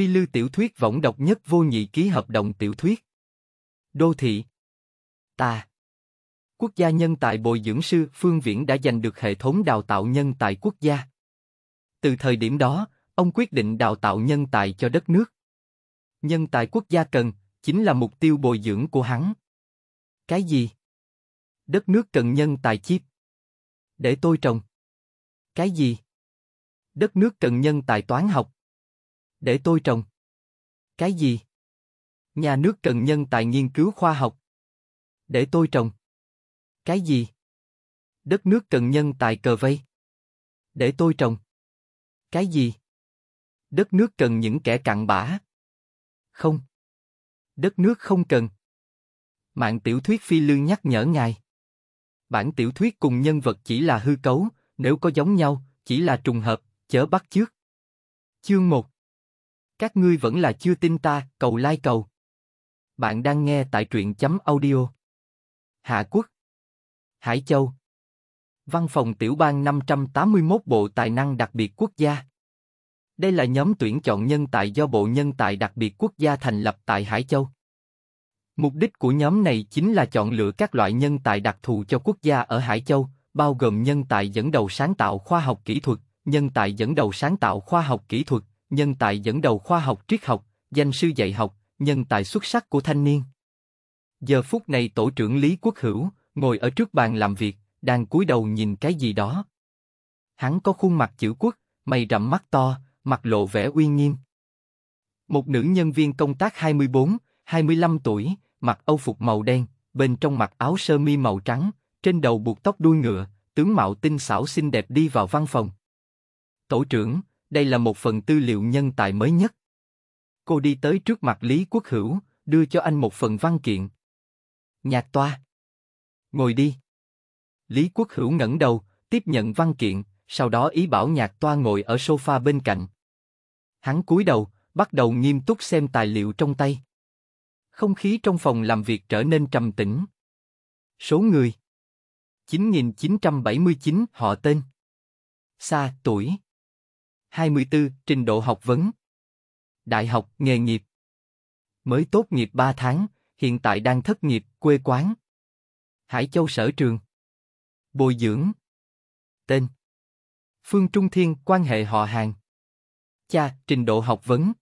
Phi Lưu tiểu thuyết võng độc nhất vô nhị ký hợp đồng tiểu thuyết. Đô thị. Ta. Quốc gia nhân tài bồi dưỡng sư Phương Viễn đã giành được hệ thống đào tạo nhân tài quốc gia. Từ thời điểm đó, ông quyết định đào tạo nhân tài cho đất nước. Nhân tài quốc gia cần, chính là mục tiêu bồi dưỡng của hắn. Cái gì? Đất nước cần nhân tài chip. Để tôi trồng. Cái gì? Đất nước cần nhân tài toán học. Để tôi trồng. Cái gì? Nhà nước cần nhân tài nghiên cứu khoa học. Để tôi trồng. Cái gì? Đất nước cần nhân tài cờ vây. Để tôi trồng. Cái gì? Đất nước cần những kẻ cặn bã. Không. Đất nước không cần. Mạng tiểu thuyết phi lương nhắc nhở ngài. Bản tiểu thuyết cùng nhân vật chỉ là hư cấu, nếu có giống nhau, chỉ là trùng hợp, chớ bắt chước. Chương 1 các ngươi vẫn là chưa tin ta, cầu like cầu. Bạn đang nghe tại truyện chấm audio. Hạ Quốc Hải Châu Văn phòng tiểu ban 581 Bộ Tài năng đặc biệt quốc gia Đây là nhóm tuyển chọn nhân tài do Bộ Nhân tài đặc biệt quốc gia thành lập tại Hải Châu. Mục đích của nhóm này chính là chọn lựa các loại nhân tài đặc thù cho quốc gia ở Hải Châu, bao gồm nhân tài dẫn đầu sáng tạo khoa học kỹ thuật, nhân tài dẫn đầu sáng tạo khoa học kỹ thuật, nhân tài dẫn đầu khoa học triết học, danh sư dạy học, nhân tài xuất sắc của thanh niên. Giờ phút này tổ trưởng Lý Quốc Hữu ngồi ở trước bàn làm việc, đang cúi đầu nhìn cái gì đó. Hắn có khuôn mặt chữ quốc, mày rậm mắt to, mặt lộ vẻ uy nghiêm. Một nữ nhân viên công tác 24, 25 tuổi, mặc âu phục màu đen, bên trong mặc áo sơ mi màu trắng, trên đầu buộc tóc đuôi ngựa, tướng mạo tinh xảo xinh đẹp đi vào văn phòng. Tổ trưởng, đây là một phần tư liệu nhân tài mới nhất. Cô đi tới trước mặt Lý Quốc Hữu, đưa cho anh một phần văn kiện. Nhạc toa. Ngồi đi. Lý Quốc Hữu ngẩng đầu, tiếp nhận văn kiện, sau đó ý bảo nhạc toa ngồi ở sofa bên cạnh. Hắn cúi đầu, bắt đầu nghiêm túc xem tài liệu trong tay. Không khí trong phòng làm việc trở nên trầm tĩnh. Số người 9.979 họ tên Sa, tuổi 24, trình độ học vấn. Đại học, nghề nghiệp. Mới tốt nghiệp 3 tháng, hiện tại đang thất nghiệp, quê quán. Hải Châu sở trường. Bồi dưỡng. Tên. Phương Trung Thiên, quan hệ họ hàng. Cha, trình độ học vấn.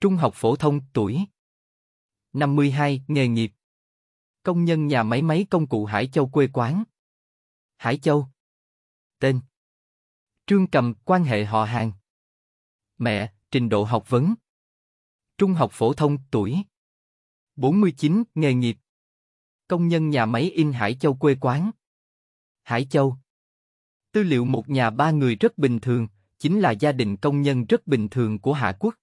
Trung học phổ thông, tuổi. 52, nghề nghiệp. Công nhân nhà máy máy công cụ Hải Châu quê quán. Hải Châu. Tên. Trương Cầm, quan hệ họ hàng. Mẹ, trình độ học vấn. Trung học phổ thông, tuổi. 49, nghề nghiệp. Công nhân nhà máy in Hải Châu quê quán. Hải Châu. Tư liệu một nhà ba người rất bình thường, chính là gia đình công nhân rất bình thường của Hạ Quốc.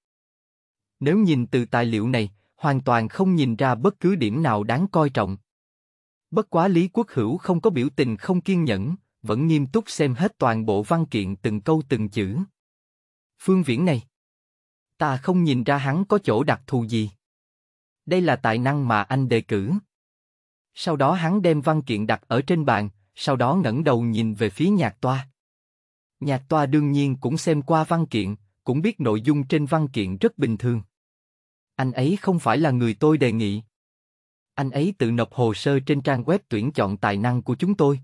Nếu nhìn từ tài liệu này, hoàn toàn không nhìn ra bất cứ điểm nào đáng coi trọng. Bất quá Lý Quốc Hữu không có biểu tình không kiên nhẫn, vẫn nghiêm túc xem hết toàn bộ văn kiện từng câu từng chữ. Phương Viễn này, ta không nhìn ra hắn có chỗ đặc thù gì. Đây là tài năng mà anh đề cử. Sau đó hắn đem văn kiện đặt ở trên bàn, sau đó ngẩng đầu nhìn về phía nhạc toa. Nhạc toa đương nhiên cũng xem qua văn kiện, cũng biết nội dung trên văn kiện rất bình thường. Anh ấy không phải là người tôi đề nghị. Anh ấy tự nộp hồ sơ trên trang web tuyển chọn tài năng của chúng tôi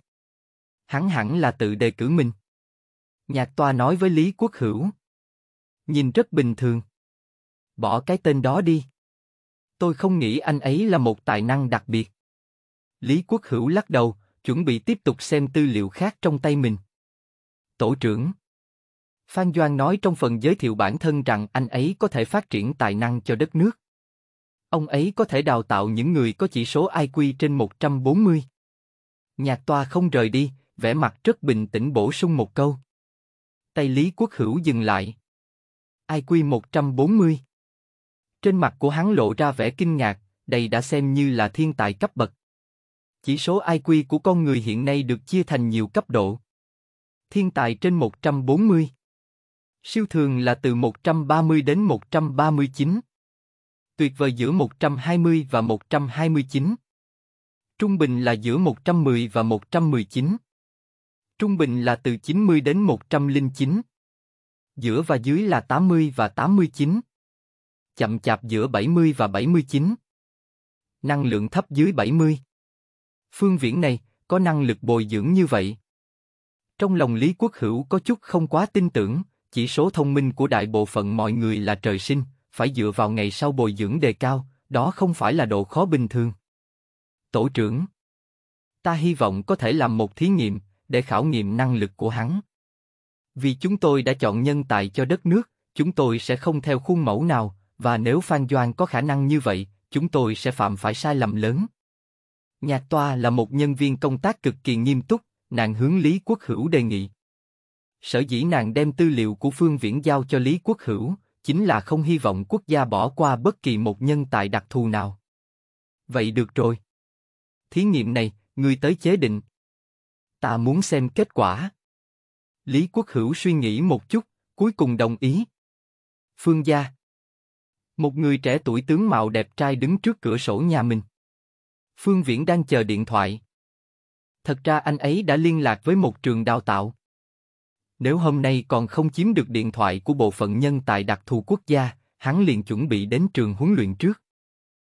hắn hẳn là tự đề cử mình. Nhạc toa nói với Lý Quốc Hữu. Nhìn rất bình thường. Bỏ cái tên đó đi. Tôi không nghĩ anh ấy là một tài năng đặc biệt. Lý Quốc Hữu lắc đầu, chuẩn bị tiếp tục xem tư liệu khác trong tay mình. Tổ trưởng Phan Doan nói trong phần giới thiệu bản thân rằng anh ấy có thể phát triển tài năng cho đất nước. Ông ấy có thể đào tạo những người có chỉ số IQ trên 140. Nhạc toa không rời đi, vẻ mặt rất bình tĩnh bổ sung một câu. Tay Lý Quốc Hữu dừng lại. Ai quy 140. Trên mặt của hắn lộ ra vẻ kinh ngạc, đây đã xem như là thiên tài cấp bậc. Chỉ số IQ của con người hiện nay được chia thành nhiều cấp độ. Thiên tài trên 140. Siêu thường là từ 130 đến 139. Tuyệt vời giữa 120 và 129. Trung bình là giữa 110 và 119. Trung bình là từ 90 đến 109. Giữa và dưới là 80 và 89. Chậm chạp giữa 70 và 79. Năng lượng thấp dưới 70. Phương viễn này, có năng lực bồi dưỡng như vậy. Trong lòng Lý Quốc Hữu có chút không quá tin tưởng, chỉ số thông minh của đại bộ phận mọi người là trời sinh, phải dựa vào ngày sau bồi dưỡng đề cao, đó không phải là độ khó bình thường. Tổ trưởng, ta hy vọng có thể làm một thí nghiệm, để khảo nghiệm năng lực của hắn. Vì chúng tôi đã chọn nhân tài cho đất nước, chúng tôi sẽ không theo khuôn mẫu nào, và nếu Phan Doan có khả năng như vậy, chúng tôi sẽ phạm phải sai lầm lớn. Nhạc toa là một nhân viên công tác cực kỳ nghiêm túc, nàng hướng Lý Quốc Hữu đề nghị. Sở dĩ nàng đem tư liệu của Phương Viễn giao cho Lý Quốc Hữu, chính là không hy vọng quốc gia bỏ qua bất kỳ một nhân tài đặc thù nào. Vậy được rồi. Thí nghiệm này, người tới chế định, ta muốn xem kết quả. Lý Quốc Hữu suy nghĩ một chút, cuối cùng đồng ý. Phương gia. Một người trẻ tuổi tướng mạo đẹp trai đứng trước cửa sổ nhà mình. Phương Viễn đang chờ điện thoại. Thật ra anh ấy đã liên lạc với một trường đào tạo. Nếu hôm nay còn không chiếm được điện thoại của bộ phận nhân tài đặc thù quốc gia, hắn liền chuẩn bị đến trường huấn luyện trước.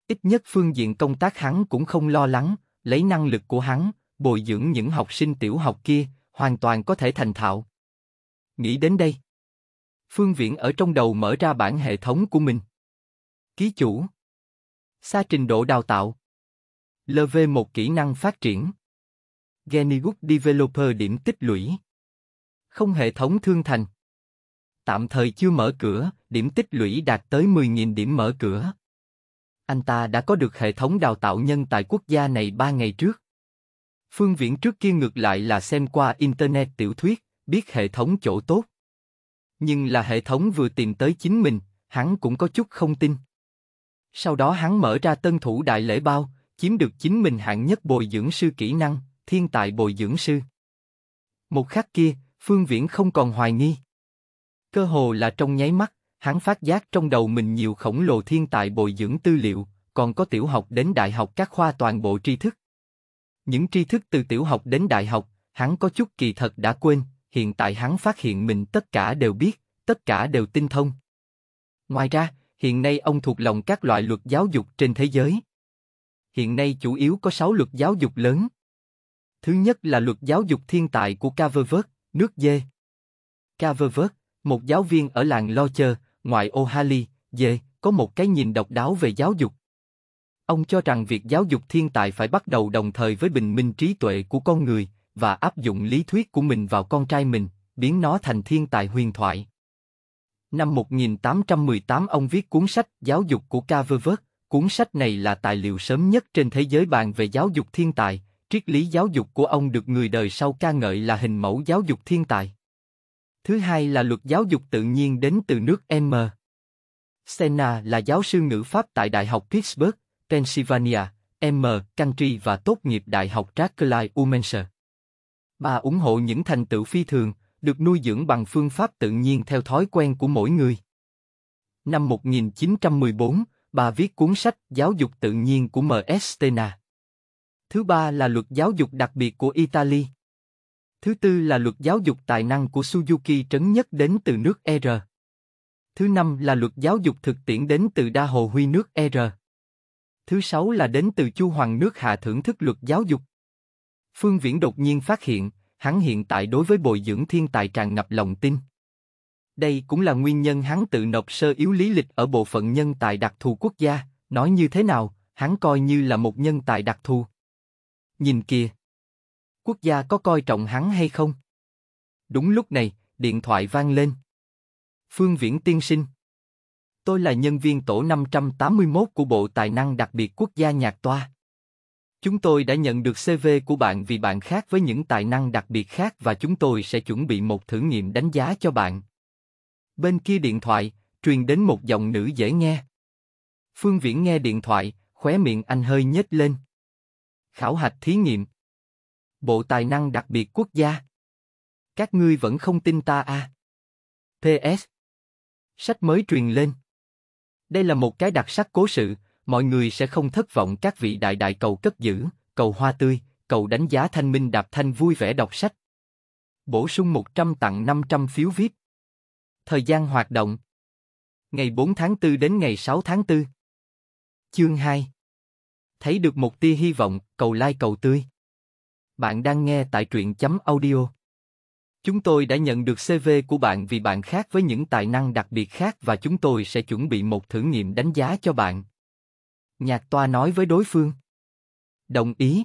Ít nhất phương diện công tác hắn cũng không lo lắng, lấy năng lực của hắn, bồi dưỡng những học sinh tiểu học kia, hoàn toàn có thể thành thạo. Nghĩ đến đây, Phương Viễn ở trong đầu mở ra bản hệ thống của mình. Ký chủ Xa trình độ đào tạo LV1 kỹ năng phát triển Genius Developer điểm tích lũy Không hệ thống thương thành Tạm thời chưa mở cửa, điểm tích lũy đạt tới 10.000 điểm mở cửa. Anh ta đã có được hệ thống đào tạo nhân tại quốc gia này 3 ngày trước. Phương Viễn trước kia ngược lại là xem qua Internet tiểu thuyết, biết hệ thống chỗ tốt. Nhưng là hệ thống vừa tìm tới chính mình, hắn cũng có chút không tin. Sau đó hắn mở ra tân thủ đại lễ bao, chiếm được chính mình hạng nhất bồi dưỡng sư kỹ năng, thiên tài bồi dưỡng sư. Một khắc kia, Phương Viễn không còn hoài nghi. Cơ hồ là trong nháy mắt, hắn phát giác trong đầu mình nhiều khổng lồ thiên tài bồi dưỡng tư liệu, còn có tiểu học đến đại học các khoa toàn bộ tri thức. Những tri thức từ tiểu học đến đại học, hắn có chút kỳ thật đã quên, hiện tại hắn phát hiện mình tất cả đều biết, tất cả đều tinh thông. Ngoài ra, hiện nay ông thuộc lòng các loại luật giáo dục trên thế giới. Hiện nay chủ yếu có 6 luật giáo dục lớn. Thứ nhất là luật giáo dục thiên tài của Caververt, nước dê. Caververt, một giáo viên ở làng Locher, ngoại ô Hali, dê, có một cái nhìn độc đáo về giáo dục. Ông cho rằng việc giáo dục thiên tài phải bắt đầu đồng thời với bình minh trí tuệ của con người và áp dụng lý thuyết của mình vào con trai mình, biến nó thành thiên tài huyền thoại. Năm 1818 ông viết cuốn sách Giáo dục của ca vớt cuốn sách này là tài liệu sớm nhất trên thế giới bàn về giáo dục thiên tài, triết lý giáo dục của ông được người đời sau ca ngợi là hình mẫu giáo dục thiên tài. Thứ hai là luật giáo dục tự nhiên đến từ nước M. Senna là giáo sư ngữ pháp tại Đại học Pittsburgh, Pennsylvania, M. Country và tốt nghiệp Đại học Radcliffe Umenser. Bà ủng hộ những thành tựu phi thường, được nuôi dưỡng bằng phương pháp tự nhiên theo thói quen của mỗi người. Năm 1914, bà viết cuốn sách Giáo dục tự nhiên của M.S. Thứ ba là luật giáo dục đặc biệt của Italy. Thứ tư là luật giáo dục tài năng của Suzuki trấn nhất đến từ nước R. Thứ năm là luật giáo dục thực tiễn đến từ đa hồ huy nước R. Thứ sáu là đến từ Chu Hoàng nước hạ thưởng thức luật giáo dục. Phương Viễn đột nhiên phát hiện, hắn hiện tại đối với bồi dưỡng thiên tài tràn ngập lòng tin. Đây cũng là nguyên nhân hắn tự nộp sơ yếu lý lịch ở bộ phận nhân tài đặc thù quốc gia, nói như thế nào, hắn coi như là một nhân tài đặc thù. Nhìn kìa! Quốc gia có coi trọng hắn hay không? Đúng lúc này, điện thoại vang lên. Phương Viễn tiên sinh. Tôi là nhân viên tổ 581 của Bộ Tài năng đặc biệt quốc gia Nhạc Toa. Chúng tôi đã nhận được CV của bạn vì bạn khác với những tài năng đặc biệt khác và chúng tôi sẽ chuẩn bị một thử nghiệm đánh giá cho bạn. Bên kia điện thoại, truyền đến một giọng nữ dễ nghe. Phương Viễn nghe điện thoại, khóe miệng anh hơi nhếch lên. Khảo hạch thí nghiệm. Bộ tài năng đặc biệt quốc gia. Các ngươi vẫn không tin ta à? PS. Sách mới truyền lên. Đây là một cái đặc sắc cố sự, mọi người sẽ không thất vọng các vị đại đại cầu cất giữ, cầu hoa tươi, cầu đánh giá thanh minh đạp thanh vui vẻ đọc sách. Bổ sung 100 tặng 500 phiếu VIP. Thời gian hoạt động Ngày 4 tháng 4 đến ngày 6 tháng 4 Chương 2 Thấy được một tia hy vọng, cầu lai like cầu tươi. Bạn đang nghe tại truyện chấm audio. Chúng tôi đã nhận được CV của bạn vì bạn khác với những tài năng đặc biệt khác và chúng tôi sẽ chuẩn bị một thử nghiệm đánh giá cho bạn. Nhạc toa nói với đối phương. Đồng ý.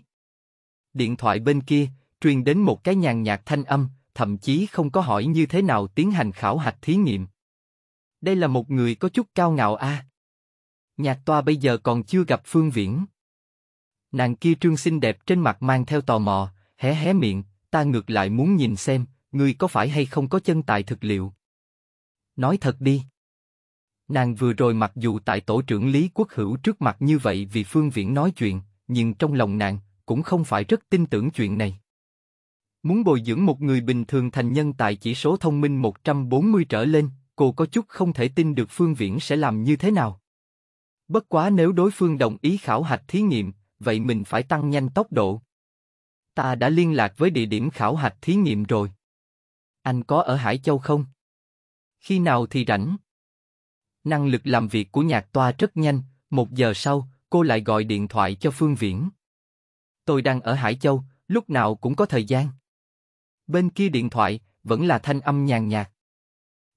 Điện thoại bên kia, truyền đến một cái nhàn nhạc thanh âm, thậm chí không có hỏi như thế nào tiến hành khảo hạch thí nghiệm. Đây là một người có chút cao ngạo a. Nhạc toa bây giờ còn chưa gặp Phương Viễn. Nàng kia trương xinh đẹp trên mặt mang theo tò mò, hé hé miệng, ta ngược lại muốn nhìn xem, ngươi có phải hay không có chân tài thực liệu? Nói thật đi. Nàng vừa rồi mặc dù tại tổ trưởng Lý Quốc Hữu trước mặt như vậy vì Phương Viễn nói chuyện, nhưng trong lòng nàng cũng không phải rất tin tưởng chuyện này. Muốn bồi dưỡng một người bình thường thành nhân tài chỉ số thông minh 140 trở lên, cô có chút không thể tin được Phương Viễn sẽ làm như thế nào. Bất quá nếu đối phương đồng ý khảo hạch thí nghiệm, vậy mình phải tăng nhanh tốc độ. Ta đã liên lạc với địa điểm khảo hạch thí nghiệm rồi. Anh có ở Hải Châu không? Khi nào thì rảnh? Năng lực làm việc của nhạc toa rất nhanh, một giờ sau, cô lại gọi điện thoại cho Phương Viễn. Tôi đang ở Hải Châu, lúc nào cũng có thời gian. Bên kia điện thoại, vẫn là thanh âm nhàn nhạt.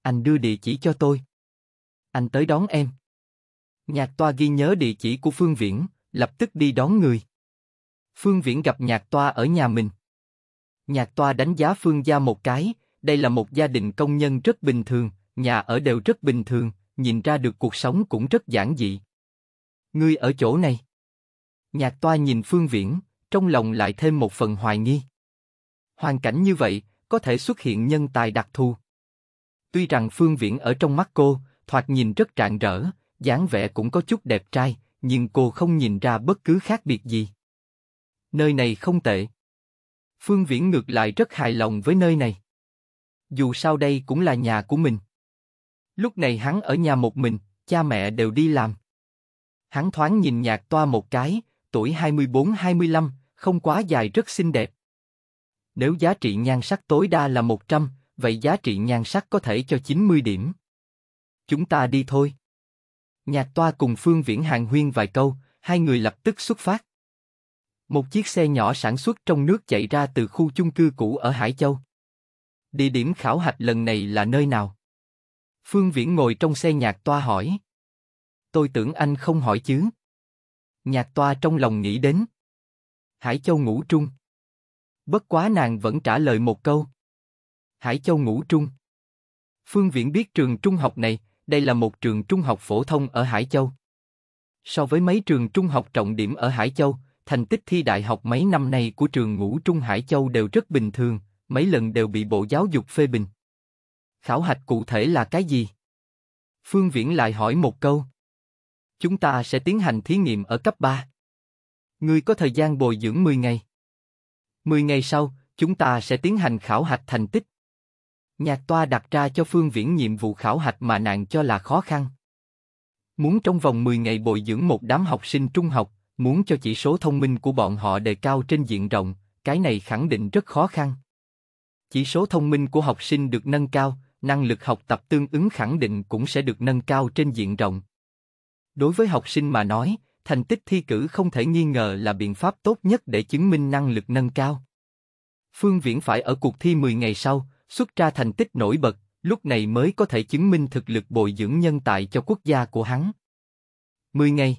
Anh đưa địa chỉ cho tôi. Anh tới đón em. Nhạc toa ghi nhớ địa chỉ của Phương Viễn, lập tức đi đón người. Phương Viễn gặp nhạc toa ở nhà mình. Nhạc toa đánh giá Phương Gia một cái, đây là một gia đình công nhân rất bình thường, nhà ở đều rất bình thường, nhìn ra được cuộc sống cũng rất giản dị. Ngươi ở chỗ này. Nhạc toa nhìn Phương Viễn, trong lòng lại thêm một phần hoài nghi. Hoàn cảnh như vậy, có thể xuất hiện nhân tài đặc thù. Tuy rằng Phương Viễn ở trong mắt cô, thoạt nhìn rất rạng rỡ, dáng vẻ cũng có chút đẹp trai, nhưng cô không nhìn ra bất cứ khác biệt gì. Nơi này không tệ. Phương Viễn ngược lại rất hài lòng với nơi này dù sao đây cũng là nhà của mình. Lúc này hắn ở nhà một mình, cha mẹ đều đi làm. Hắn thoáng nhìn nhạc toa một cái, tuổi 24-25, không quá dài rất xinh đẹp. Nếu giá trị nhan sắc tối đa là 100, vậy giá trị nhan sắc có thể cho 90 điểm. Chúng ta đi thôi. Nhạc toa cùng Phương Viễn hàng huyên vài câu, hai người lập tức xuất phát. Một chiếc xe nhỏ sản xuất trong nước chạy ra từ khu chung cư cũ ở Hải Châu. Địa điểm khảo hạch lần này là nơi nào? Phương Viễn ngồi trong xe nhạc toa hỏi. Tôi tưởng anh không hỏi chứ. Nhạc toa trong lòng nghĩ đến. Hải Châu ngủ trung. Bất quá nàng vẫn trả lời một câu. Hải Châu ngủ trung. Phương Viễn biết trường trung học này, đây là một trường trung học phổ thông ở Hải Châu. So với mấy trường trung học trọng điểm ở Hải Châu, thành tích thi đại học mấy năm nay của trường ngũ trung Hải Châu đều rất bình thường, mấy lần đều bị bộ giáo dục phê bình. Khảo hạch cụ thể là cái gì? Phương Viễn lại hỏi một câu. Chúng ta sẽ tiến hành thí nghiệm ở cấp 3. Ngươi có thời gian bồi dưỡng 10 ngày. 10 ngày sau, chúng ta sẽ tiến hành khảo hạch thành tích. Nhạc toa đặt ra cho Phương Viễn nhiệm vụ khảo hạch mà nàng cho là khó khăn. Muốn trong vòng 10 ngày bồi dưỡng một đám học sinh trung học, muốn cho chỉ số thông minh của bọn họ đề cao trên diện rộng, cái này khẳng định rất khó khăn chỉ số thông minh của học sinh được nâng cao, năng lực học tập tương ứng khẳng định cũng sẽ được nâng cao trên diện rộng. Đối với học sinh mà nói, thành tích thi cử không thể nghi ngờ là biện pháp tốt nhất để chứng minh năng lực nâng cao. Phương Viễn phải ở cuộc thi 10 ngày sau, xuất ra thành tích nổi bật, lúc này mới có thể chứng minh thực lực bồi dưỡng nhân tài cho quốc gia của hắn. 10 ngày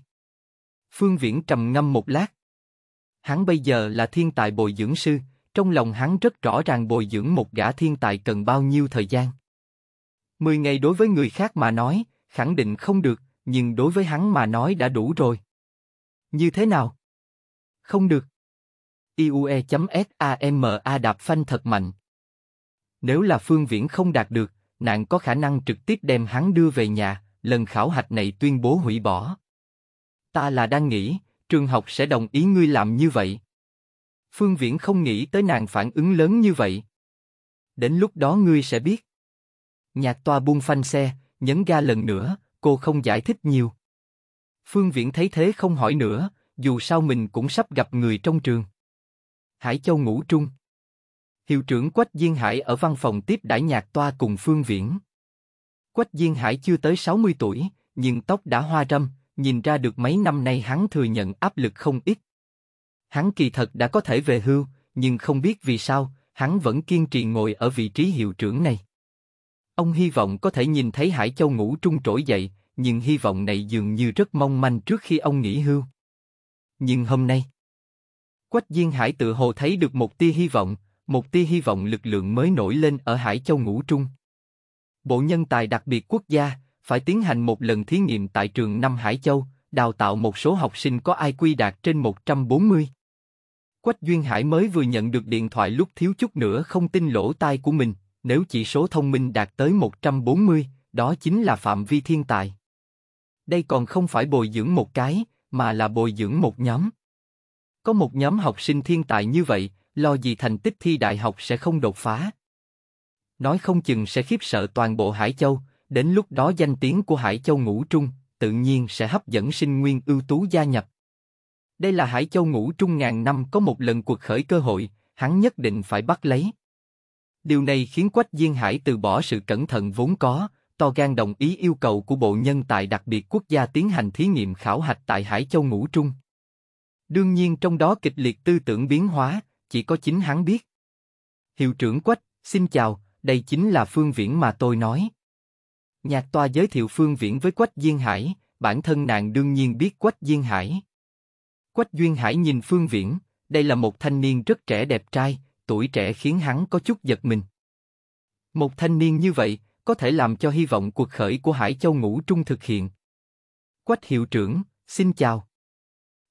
Phương Viễn trầm ngâm một lát. Hắn bây giờ là thiên tài bồi dưỡng sư, trong lòng hắn rất rõ ràng bồi dưỡng một gã thiên tài cần bao nhiêu thời gian. Mười ngày đối với người khác mà nói, khẳng định không được, nhưng đối với hắn mà nói đã đủ rồi. Như thế nào? Không được. IUE.SAMA đạp phanh thật mạnh. Nếu là phương viễn không đạt được, nạn có khả năng trực tiếp đem hắn đưa về nhà, lần khảo hạch này tuyên bố hủy bỏ. Ta là đang nghĩ, trường học sẽ đồng ý ngươi làm như vậy. Phương Viễn không nghĩ tới nàng phản ứng lớn như vậy. Đến lúc đó ngươi sẽ biết. Nhạc toa buông phanh xe, nhấn ga lần nữa, cô không giải thích nhiều. Phương Viễn thấy thế không hỏi nữa, dù sao mình cũng sắp gặp người trong trường. Hải Châu ngủ trung. Hiệu trưởng Quách Diên Hải ở văn phòng tiếp đãi nhạc toa cùng Phương Viễn. Quách Diên Hải chưa tới 60 tuổi, nhưng tóc đã hoa râm, nhìn ra được mấy năm nay hắn thừa nhận áp lực không ít. Hắn kỳ thật đã có thể về hưu, nhưng không biết vì sao, hắn vẫn kiên trì ngồi ở vị trí hiệu trưởng này. Ông hy vọng có thể nhìn thấy Hải Châu ngủ trung trỗi dậy, nhưng hy vọng này dường như rất mong manh trước khi ông nghỉ hưu. Nhưng hôm nay, Quách Diên Hải tự hồ thấy được một tia hy vọng, một tia hy vọng lực lượng mới nổi lên ở Hải Châu ngủ trung. Bộ nhân tài đặc biệt quốc gia phải tiến hành một lần thí nghiệm tại trường năm Hải Châu, đào tạo một số học sinh có IQ đạt trên 140. Quách Duyên Hải mới vừa nhận được điện thoại lúc thiếu chút nữa không tin lỗ tai của mình, nếu chỉ số thông minh đạt tới 140, đó chính là phạm vi thiên tài. Đây còn không phải bồi dưỡng một cái, mà là bồi dưỡng một nhóm. Có một nhóm học sinh thiên tài như vậy, lo gì thành tích thi đại học sẽ không đột phá. Nói không chừng sẽ khiếp sợ toàn bộ Hải Châu, đến lúc đó danh tiếng của Hải Châu ngũ trung, tự nhiên sẽ hấp dẫn sinh nguyên ưu tú gia nhập. Đây là Hải Châu ngũ trung ngàn năm có một lần cuộc khởi cơ hội, hắn nhất định phải bắt lấy. Điều này khiến Quách Diên Hải từ bỏ sự cẩn thận vốn có, to gan đồng ý yêu cầu của bộ nhân tại đặc biệt quốc gia tiến hành thí nghiệm khảo hạch tại Hải Châu Ngũ Trung. Đương nhiên trong đó kịch liệt tư tưởng biến hóa, chỉ có chính hắn biết. Hiệu trưởng Quách, xin chào, đây chính là Phương Viễn mà tôi nói. Nhạc toa giới thiệu Phương Viễn với Quách Diên Hải, bản thân nàng đương nhiên biết Quách Diên Hải. Quách Duyên Hải nhìn Phương Viễn, đây là một thanh niên rất trẻ đẹp trai, tuổi trẻ khiến hắn có chút giật mình. Một thanh niên như vậy, có thể làm cho hy vọng cuộc khởi của Hải Châu Ngũ Trung thực hiện. Quách hiệu trưởng, xin chào.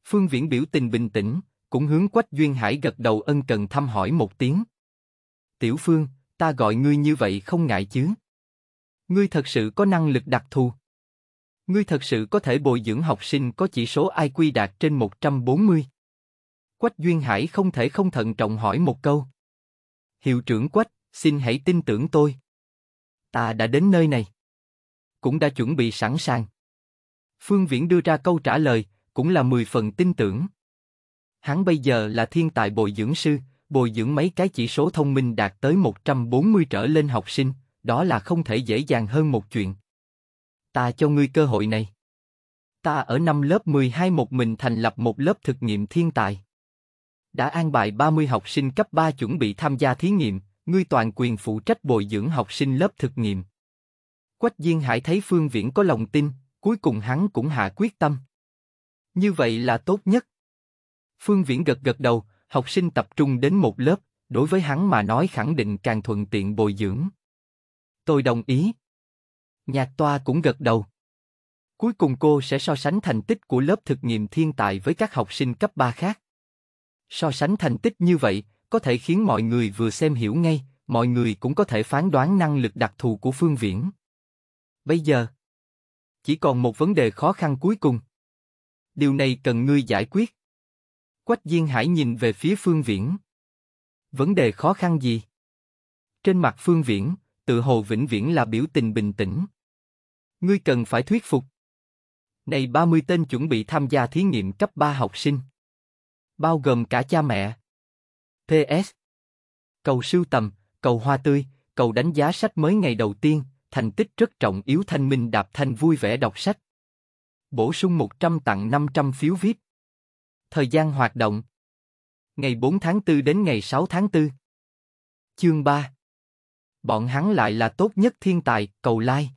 Phương Viễn biểu tình bình tĩnh, cũng hướng Quách Duyên Hải gật đầu ân cần thăm hỏi một tiếng. Tiểu Phương, ta gọi ngươi như vậy không ngại chứ? Ngươi thật sự có năng lực đặc thù. Ngươi thật sự có thể bồi dưỡng học sinh có chỉ số IQ đạt trên 140. Quách Duyên Hải không thể không thận trọng hỏi một câu. Hiệu trưởng Quách, xin hãy tin tưởng tôi. Ta đã đến nơi này. Cũng đã chuẩn bị sẵn sàng. Phương Viễn đưa ra câu trả lời, cũng là 10 phần tin tưởng. Hắn bây giờ là thiên tài bồi dưỡng sư, bồi dưỡng mấy cái chỉ số thông minh đạt tới 140 trở lên học sinh, đó là không thể dễ dàng hơn một chuyện. Ta cho ngươi cơ hội này. Ta ở năm lớp 12 một mình thành lập một lớp thực nghiệm thiên tài. Đã an bài 30 học sinh cấp 3 chuẩn bị tham gia thí nghiệm, ngươi toàn quyền phụ trách bồi dưỡng học sinh lớp thực nghiệm. Quách Diên Hải thấy Phương Viễn có lòng tin, cuối cùng hắn cũng hạ quyết tâm. Như vậy là tốt nhất. Phương Viễn gật gật đầu, học sinh tập trung đến một lớp, đối với hắn mà nói khẳng định càng thuận tiện bồi dưỡng. Tôi đồng ý. Nhạc toa cũng gật đầu. Cuối cùng cô sẽ so sánh thành tích của lớp thực nghiệm thiên tài với các học sinh cấp 3 khác. So sánh thành tích như vậy có thể khiến mọi người vừa xem hiểu ngay, mọi người cũng có thể phán đoán năng lực đặc thù của Phương Viễn. Bây giờ, chỉ còn một vấn đề khó khăn cuối cùng. Điều này cần ngươi giải quyết. Quách Diên Hải nhìn về phía Phương Viễn. Vấn đề khó khăn gì? Trên mặt Phương Viễn, tự hồ vĩnh viễn là biểu tình bình tĩnh. Ngươi cần phải thuyết phục. Này 30 tên chuẩn bị tham gia thí nghiệm cấp 3 học sinh. Bao gồm cả cha mẹ. PS. Cầu sưu tầm, cầu hoa tươi, cầu đánh giá sách mới ngày đầu tiên, thành tích rất trọng yếu thanh minh đạp thanh vui vẻ đọc sách. Bổ sung 100 tặng 500 phiếu viết. Thời gian hoạt động. Ngày 4 tháng 4 đến ngày 6 tháng 4. Chương 3 Bọn hắn lại là tốt nhất thiên tài, cầu lai. Like.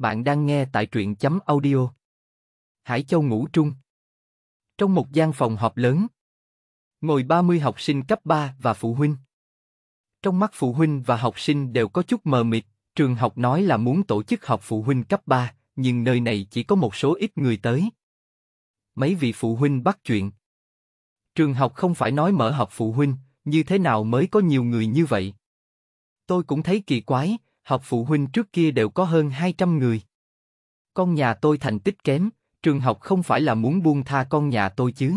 Bạn đang nghe tại truyện chấm audio. Hải Châu ngủ trung. Trong một gian phòng họp lớn, ngồi 30 học sinh cấp 3 và phụ huynh. Trong mắt phụ huynh và học sinh đều có chút mờ mịt, trường học nói là muốn tổ chức họp phụ huynh cấp 3, nhưng nơi này chỉ có một số ít người tới. Mấy vị phụ huynh bắt chuyện. Trường học không phải nói mở họp phụ huynh, như thế nào mới có nhiều người như vậy? Tôi cũng thấy kỳ quái, Học phụ huynh trước kia đều có hơn 200 người. Con nhà tôi thành tích kém, trường học không phải là muốn buông tha con nhà tôi chứ?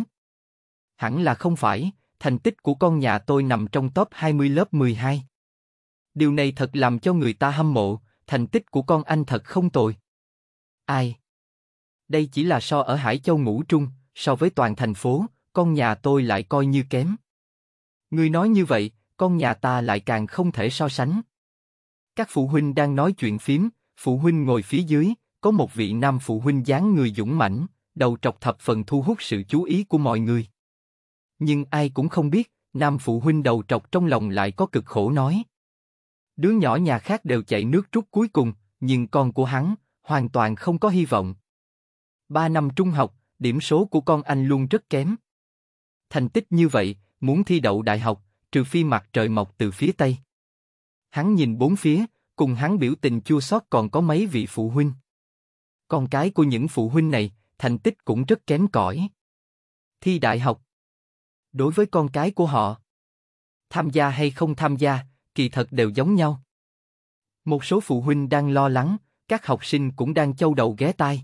Hẳn là không phải, thành tích của con nhà tôi nằm trong top 20 lớp 12. Điều này thật làm cho người ta hâm mộ, thành tích của con anh thật không tồi. Ai? Đây chỉ là so ở Hải Châu ngũ trung, so với toàn thành phố, con nhà tôi lại coi như kém. Người nói như vậy, con nhà ta lại càng không thể so sánh. Các phụ huynh đang nói chuyện phím, phụ huynh ngồi phía dưới, có một vị nam phụ huynh dáng người dũng mãnh, đầu trọc thập phần thu hút sự chú ý của mọi người. Nhưng ai cũng không biết, nam phụ huynh đầu trọc trong lòng lại có cực khổ nói. Đứa nhỏ nhà khác đều chạy nước rút cuối cùng, nhưng con của hắn, hoàn toàn không có hy vọng. Ba năm trung học, điểm số của con anh luôn rất kém. Thành tích như vậy, muốn thi đậu đại học, trừ phi mặt trời mọc từ phía Tây. Hắn nhìn bốn phía, cùng hắn biểu tình chua xót còn có mấy vị phụ huynh. Con cái của những phụ huynh này, thành tích cũng rất kém cỏi. Thi đại học. Đối với con cái của họ, tham gia hay không tham gia, kỳ thật đều giống nhau. Một số phụ huynh đang lo lắng, các học sinh cũng đang châu đầu ghé tai.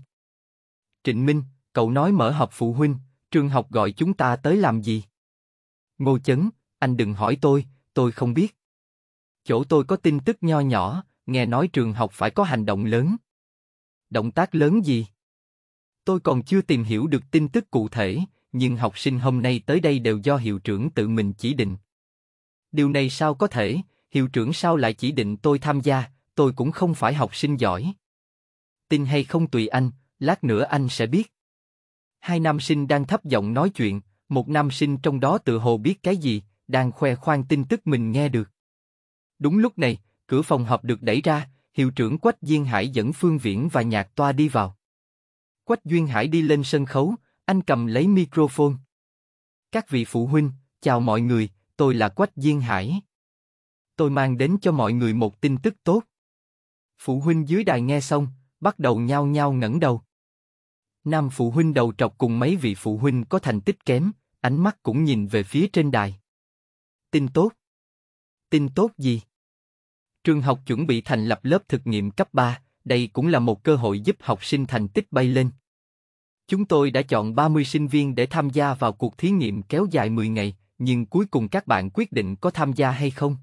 Trịnh Minh, cậu nói mở họp phụ huynh, trường học gọi chúng ta tới làm gì? Ngô Chấn, anh đừng hỏi tôi, tôi không biết. Chỗ tôi có tin tức nho nhỏ, nghe nói trường học phải có hành động lớn. Động tác lớn gì? Tôi còn chưa tìm hiểu được tin tức cụ thể, nhưng học sinh hôm nay tới đây đều do hiệu trưởng tự mình chỉ định. Điều này sao có thể, hiệu trưởng sao lại chỉ định tôi tham gia, tôi cũng không phải học sinh giỏi. Tin hay không tùy anh, lát nữa anh sẽ biết. Hai nam sinh đang thấp giọng nói chuyện, một nam sinh trong đó tự hồ biết cái gì, đang khoe khoang tin tức mình nghe được. Đúng lúc này, cửa phòng họp được đẩy ra, hiệu trưởng Quách Duyên Hải dẫn Phương Viễn và Nhạc Toa đi vào. Quách Duyên Hải đi lên sân khấu, anh cầm lấy microphone. Các vị phụ huynh, chào mọi người, tôi là Quách Duyên Hải. Tôi mang đến cho mọi người một tin tức tốt. Phụ huynh dưới đài nghe xong, bắt đầu nhao nhao ngẩng đầu. Nam phụ huynh đầu trọc cùng mấy vị phụ huynh có thành tích kém, ánh mắt cũng nhìn về phía trên đài. Tin tốt. Tin tốt gì? Trường học chuẩn bị thành lập lớp thực nghiệm cấp 3, đây cũng là một cơ hội giúp học sinh thành tích bay lên. Chúng tôi đã chọn 30 sinh viên để tham gia vào cuộc thí nghiệm kéo dài 10 ngày, nhưng cuối cùng các bạn quyết định có tham gia hay không.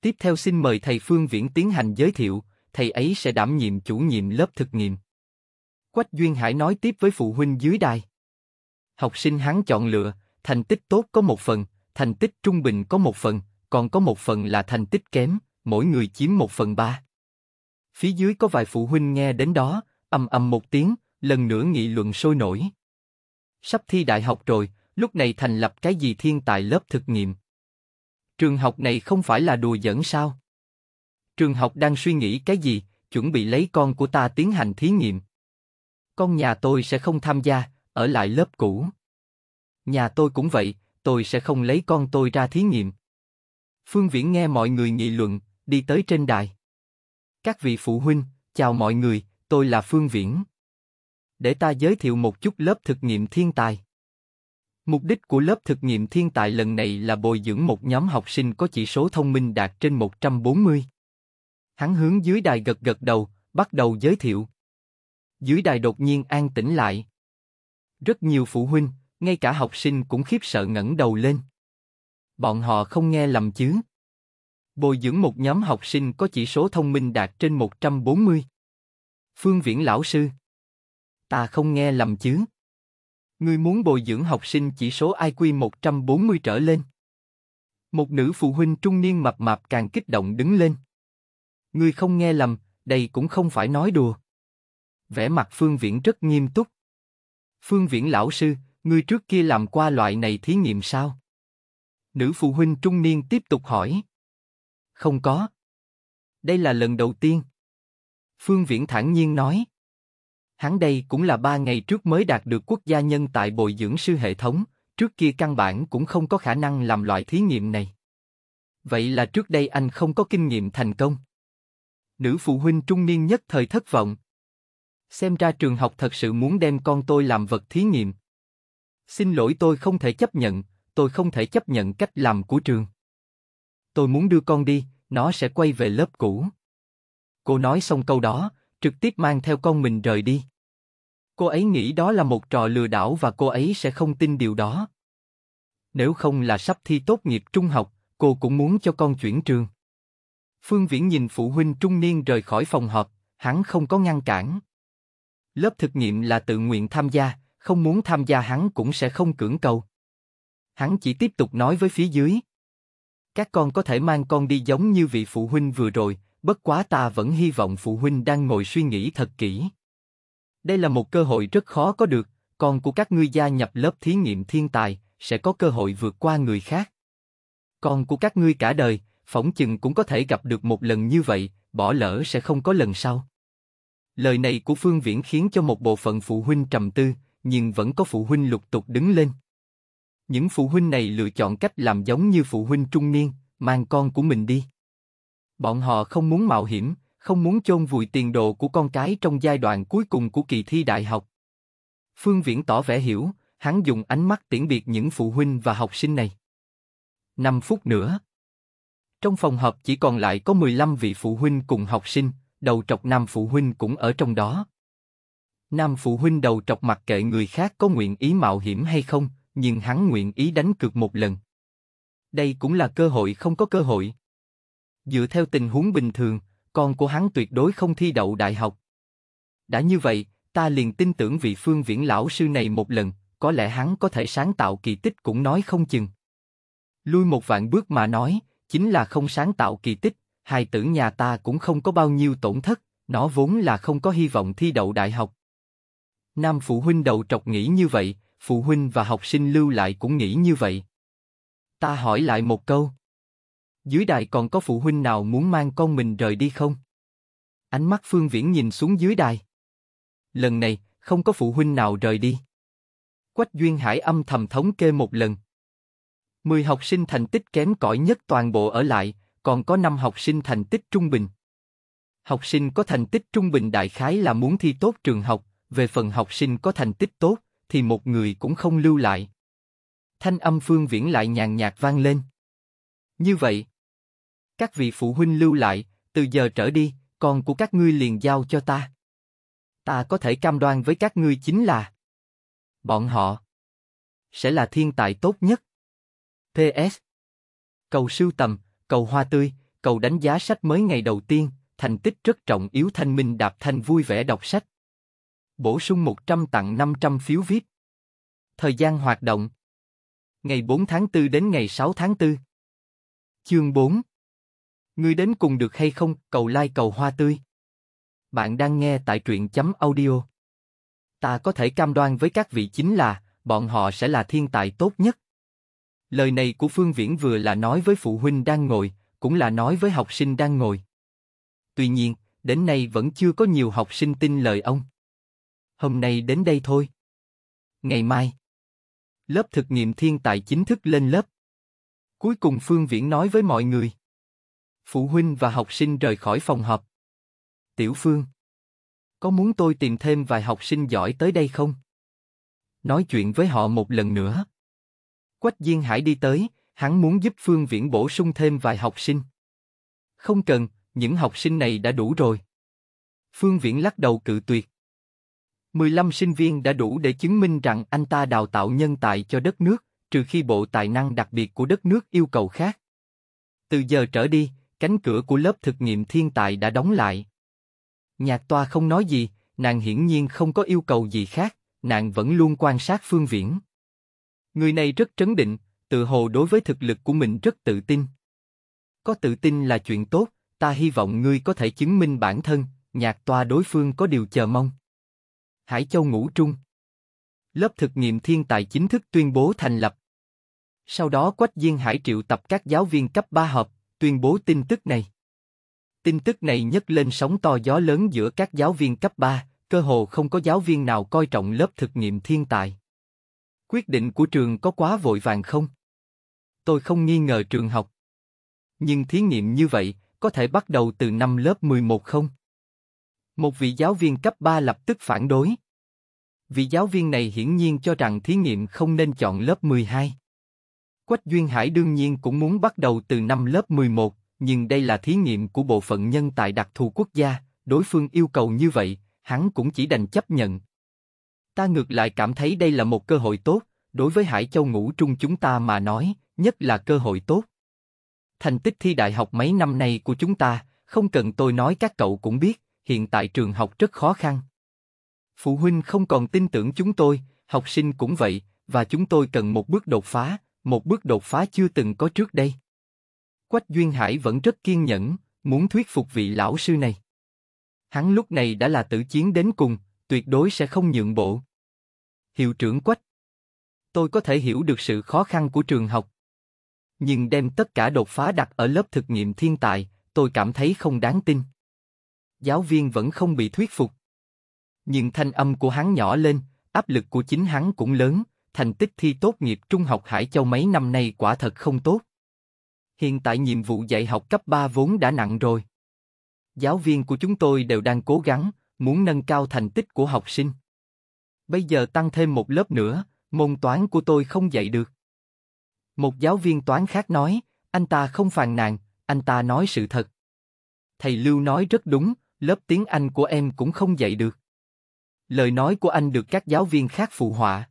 Tiếp theo xin mời thầy Phương Viễn tiến hành giới thiệu, thầy ấy sẽ đảm nhiệm chủ nhiệm lớp thực nghiệm. Quách Duyên Hải nói tiếp với phụ huynh dưới đài. Học sinh hắn chọn lựa, thành tích tốt có một phần, thành tích trung bình có một phần, còn có một phần là thành tích kém, mỗi người chiếm một phần ba. Phía dưới có vài phụ huynh nghe đến đó, ầm ầm một tiếng, lần nữa nghị luận sôi nổi. Sắp thi đại học rồi, lúc này thành lập cái gì thiên tài lớp thực nghiệm. Trường học này không phải là đùa giỡn sao? Trường học đang suy nghĩ cái gì, chuẩn bị lấy con của ta tiến hành thí nghiệm. Con nhà tôi sẽ không tham gia, ở lại lớp cũ. Nhà tôi cũng vậy, tôi sẽ không lấy con tôi ra thí nghiệm. Phương Viễn nghe mọi người nghị luận, đi tới trên đài. Các vị phụ huynh, chào mọi người, tôi là Phương Viễn. Để ta giới thiệu một chút lớp thực nghiệm thiên tài. Mục đích của lớp thực nghiệm thiên tài lần này là bồi dưỡng một nhóm học sinh có chỉ số thông minh đạt trên 140. Hắn hướng dưới đài gật gật đầu, bắt đầu giới thiệu. Dưới đài đột nhiên an tĩnh lại. Rất nhiều phụ huynh, ngay cả học sinh cũng khiếp sợ ngẩng đầu lên. Bọn họ không nghe lầm chứ? bồi dưỡng một nhóm học sinh có chỉ số thông minh đạt trên 140. Phương Viễn lão sư, ta không nghe lầm chứ? Người muốn bồi dưỡng học sinh chỉ số IQ 140 trở lên? Một nữ phụ huynh trung niên mập mạp càng kích động đứng lên. Người không nghe lầm, đây cũng không phải nói đùa. Vẻ mặt Phương Viễn rất nghiêm túc. Phương Viễn lão sư, người trước kia làm qua loại này thí nghiệm sao? Nữ phụ huynh trung niên tiếp tục hỏi. Không có. Đây là lần đầu tiên. Phương Viễn thản nhiên nói. Hắn đây cũng là ba ngày trước mới đạt được quốc gia nhân tại bồi dưỡng sư hệ thống, trước kia căn bản cũng không có khả năng làm loại thí nghiệm này. Vậy là trước đây anh không có kinh nghiệm thành công. Nữ phụ huynh trung niên nhất thời thất vọng. Xem ra trường học thật sự muốn đem con tôi làm vật thí nghiệm. Xin lỗi tôi không thể chấp nhận, tôi không thể chấp nhận cách làm của trường tôi muốn đưa con đi, nó sẽ quay về lớp cũ. Cô nói xong câu đó, trực tiếp mang theo con mình rời đi. Cô ấy nghĩ đó là một trò lừa đảo và cô ấy sẽ không tin điều đó. Nếu không là sắp thi tốt nghiệp trung học, cô cũng muốn cho con chuyển trường. Phương Viễn nhìn phụ huynh trung niên rời khỏi phòng họp, hắn không có ngăn cản. Lớp thực nghiệm là tự nguyện tham gia, không muốn tham gia hắn cũng sẽ không cưỡng cầu. Hắn chỉ tiếp tục nói với phía dưới, các con có thể mang con đi giống như vị phụ huynh vừa rồi, bất quá ta vẫn hy vọng phụ huynh đang ngồi suy nghĩ thật kỹ. Đây là một cơ hội rất khó có được, con của các ngươi gia nhập lớp thí nghiệm thiên tài, sẽ có cơ hội vượt qua người khác. Con của các ngươi cả đời, phỏng chừng cũng có thể gặp được một lần như vậy, bỏ lỡ sẽ không có lần sau. Lời này của Phương Viễn khiến cho một bộ phận phụ huynh trầm tư, nhưng vẫn có phụ huynh lục tục đứng lên những phụ huynh này lựa chọn cách làm giống như phụ huynh trung niên, mang con của mình đi. Bọn họ không muốn mạo hiểm, không muốn chôn vùi tiền đồ của con cái trong giai đoạn cuối cùng của kỳ thi đại học. Phương Viễn tỏ vẻ hiểu, hắn dùng ánh mắt tiễn biệt những phụ huynh và học sinh này. 5 phút nữa. Trong phòng họp chỉ còn lại có 15 vị phụ huynh cùng học sinh, đầu trọc nam phụ huynh cũng ở trong đó. Nam phụ huynh đầu trọc mặc kệ người khác có nguyện ý mạo hiểm hay không, nhưng hắn nguyện ý đánh cược một lần. Đây cũng là cơ hội không có cơ hội. Dựa theo tình huống bình thường, con của hắn tuyệt đối không thi đậu đại học. Đã như vậy, ta liền tin tưởng vị phương viễn lão sư này một lần, có lẽ hắn có thể sáng tạo kỳ tích cũng nói không chừng. Lui một vạn bước mà nói, chính là không sáng tạo kỳ tích, hài tử nhà ta cũng không có bao nhiêu tổn thất, nó vốn là không có hy vọng thi đậu đại học. Nam phụ huynh đầu trọc nghĩ như vậy, phụ huynh và học sinh lưu lại cũng nghĩ như vậy. Ta hỏi lại một câu. Dưới đài còn có phụ huynh nào muốn mang con mình rời đi không? Ánh mắt Phương Viễn nhìn xuống dưới đài. Lần này, không có phụ huynh nào rời đi. Quách Duyên Hải âm thầm thống kê một lần. Mười học sinh thành tích kém cỏi nhất toàn bộ ở lại, còn có năm học sinh thành tích trung bình. Học sinh có thành tích trung bình đại khái là muốn thi tốt trường học, về phần học sinh có thành tích tốt, thì một người cũng không lưu lại. Thanh âm Phương Viễn lại nhàn nhạt vang lên. Như vậy, các vị phụ huynh lưu lại, từ giờ trở đi, con của các ngươi liền giao cho ta. Ta có thể cam đoan với các ngươi chính là bọn họ sẽ là thiên tài tốt nhất. PS Cầu sưu tầm, cầu hoa tươi, cầu đánh giá sách mới ngày đầu tiên, thành tích rất trọng yếu thanh minh đạp thanh vui vẻ đọc sách. Bổ sung 100 tặng 500 phiếu VIP. Thời gian hoạt động Ngày 4 tháng 4 đến ngày 6 tháng 4 Chương 4 người đến cùng được hay không, cầu lai like cầu hoa tươi. Bạn đang nghe tại truyện chấm audio. Ta có thể cam đoan với các vị chính là, bọn họ sẽ là thiên tài tốt nhất. Lời này của Phương Viễn vừa là nói với phụ huynh đang ngồi, cũng là nói với học sinh đang ngồi. Tuy nhiên, đến nay vẫn chưa có nhiều học sinh tin lời ông hôm nay đến đây thôi. Ngày mai, lớp thực nghiệm thiên tài chính thức lên lớp. Cuối cùng Phương Viễn nói với mọi người. Phụ huynh và học sinh rời khỏi phòng họp. Tiểu Phương, có muốn tôi tìm thêm vài học sinh giỏi tới đây không? Nói chuyện với họ một lần nữa. Quách Diên Hải đi tới, hắn muốn giúp Phương Viễn bổ sung thêm vài học sinh. Không cần, những học sinh này đã đủ rồi. Phương Viễn lắc đầu cự tuyệt. 15 sinh viên đã đủ để chứng minh rằng anh ta đào tạo nhân tài cho đất nước, trừ khi bộ tài năng đặc biệt của đất nước yêu cầu khác. Từ giờ trở đi, cánh cửa của lớp thực nghiệm thiên tài đã đóng lại. Nhạc toa không nói gì, nàng hiển nhiên không có yêu cầu gì khác, nàng vẫn luôn quan sát phương viễn. Người này rất trấn định, tự hồ đối với thực lực của mình rất tự tin. Có tự tin là chuyện tốt, ta hy vọng ngươi có thể chứng minh bản thân, nhạc toa đối phương có điều chờ mong. Hải Châu Ngũ Trung. Lớp thực nghiệm thiên tài chính thức tuyên bố thành lập. Sau đó Quách Diên Hải triệu tập các giáo viên cấp 3 họp, tuyên bố tin tức này. Tin tức này nhấc lên sóng to gió lớn giữa các giáo viên cấp 3, cơ hồ không có giáo viên nào coi trọng lớp thực nghiệm thiên tài. Quyết định của trường có quá vội vàng không? Tôi không nghi ngờ trường học. Nhưng thí nghiệm như vậy, có thể bắt đầu từ năm lớp 11 không? Một vị giáo viên cấp 3 lập tức phản đối. Vị giáo viên này hiển nhiên cho rằng thí nghiệm không nên chọn lớp 12. Quách Duyên Hải đương nhiên cũng muốn bắt đầu từ năm lớp 11, nhưng đây là thí nghiệm của bộ phận nhân tại đặc thù quốc gia, đối phương yêu cầu như vậy, hắn cũng chỉ đành chấp nhận. Ta ngược lại cảm thấy đây là một cơ hội tốt, đối với Hải Châu Ngũ Trung chúng ta mà nói, nhất là cơ hội tốt. Thành tích thi đại học mấy năm nay của chúng ta, không cần tôi nói các cậu cũng biết, hiện tại trường học rất khó khăn. Phụ huynh không còn tin tưởng chúng tôi, học sinh cũng vậy, và chúng tôi cần một bước đột phá, một bước đột phá chưa từng có trước đây. Quách Duyên Hải vẫn rất kiên nhẫn, muốn thuyết phục vị lão sư này. Hắn lúc này đã là tử chiến đến cùng, tuyệt đối sẽ không nhượng bộ. Hiệu trưởng Quách, tôi có thể hiểu được sự khó khăn của trường học. Nhưng đem tất cả đột phá đặt ở lớp thực nghiệm thiên tài, tôi cảm thấy không đáng tin giáo viên vẫn không bị thuyết phục. Nhưng thanh âm của hắn nhỏ lên, áp lực của chính hắn cũng lớn, thành tích thi tốt nghiệp trung học Hải Châu mấy năm nay quả thật không tốt. Hiện tại nhiệm vụ dạy học cấp 3 vốn đã nặng rồi. Giáo viên của chúng tôi đều đang cố gắng, muốn nâng cao thành tích của học sinh. Bây giờ tăng thêm một lớp nữa, môn toán của tôi không dạy được. Một giáo viên toán khác nói, anh ta không phàn nàn, anh ta nói sự thật. Thầy Lưu nói rất đúng, lớp tiếng Anh của em cũng không dạy được. Lời nói của anh được các giáo viên khác phụ họa.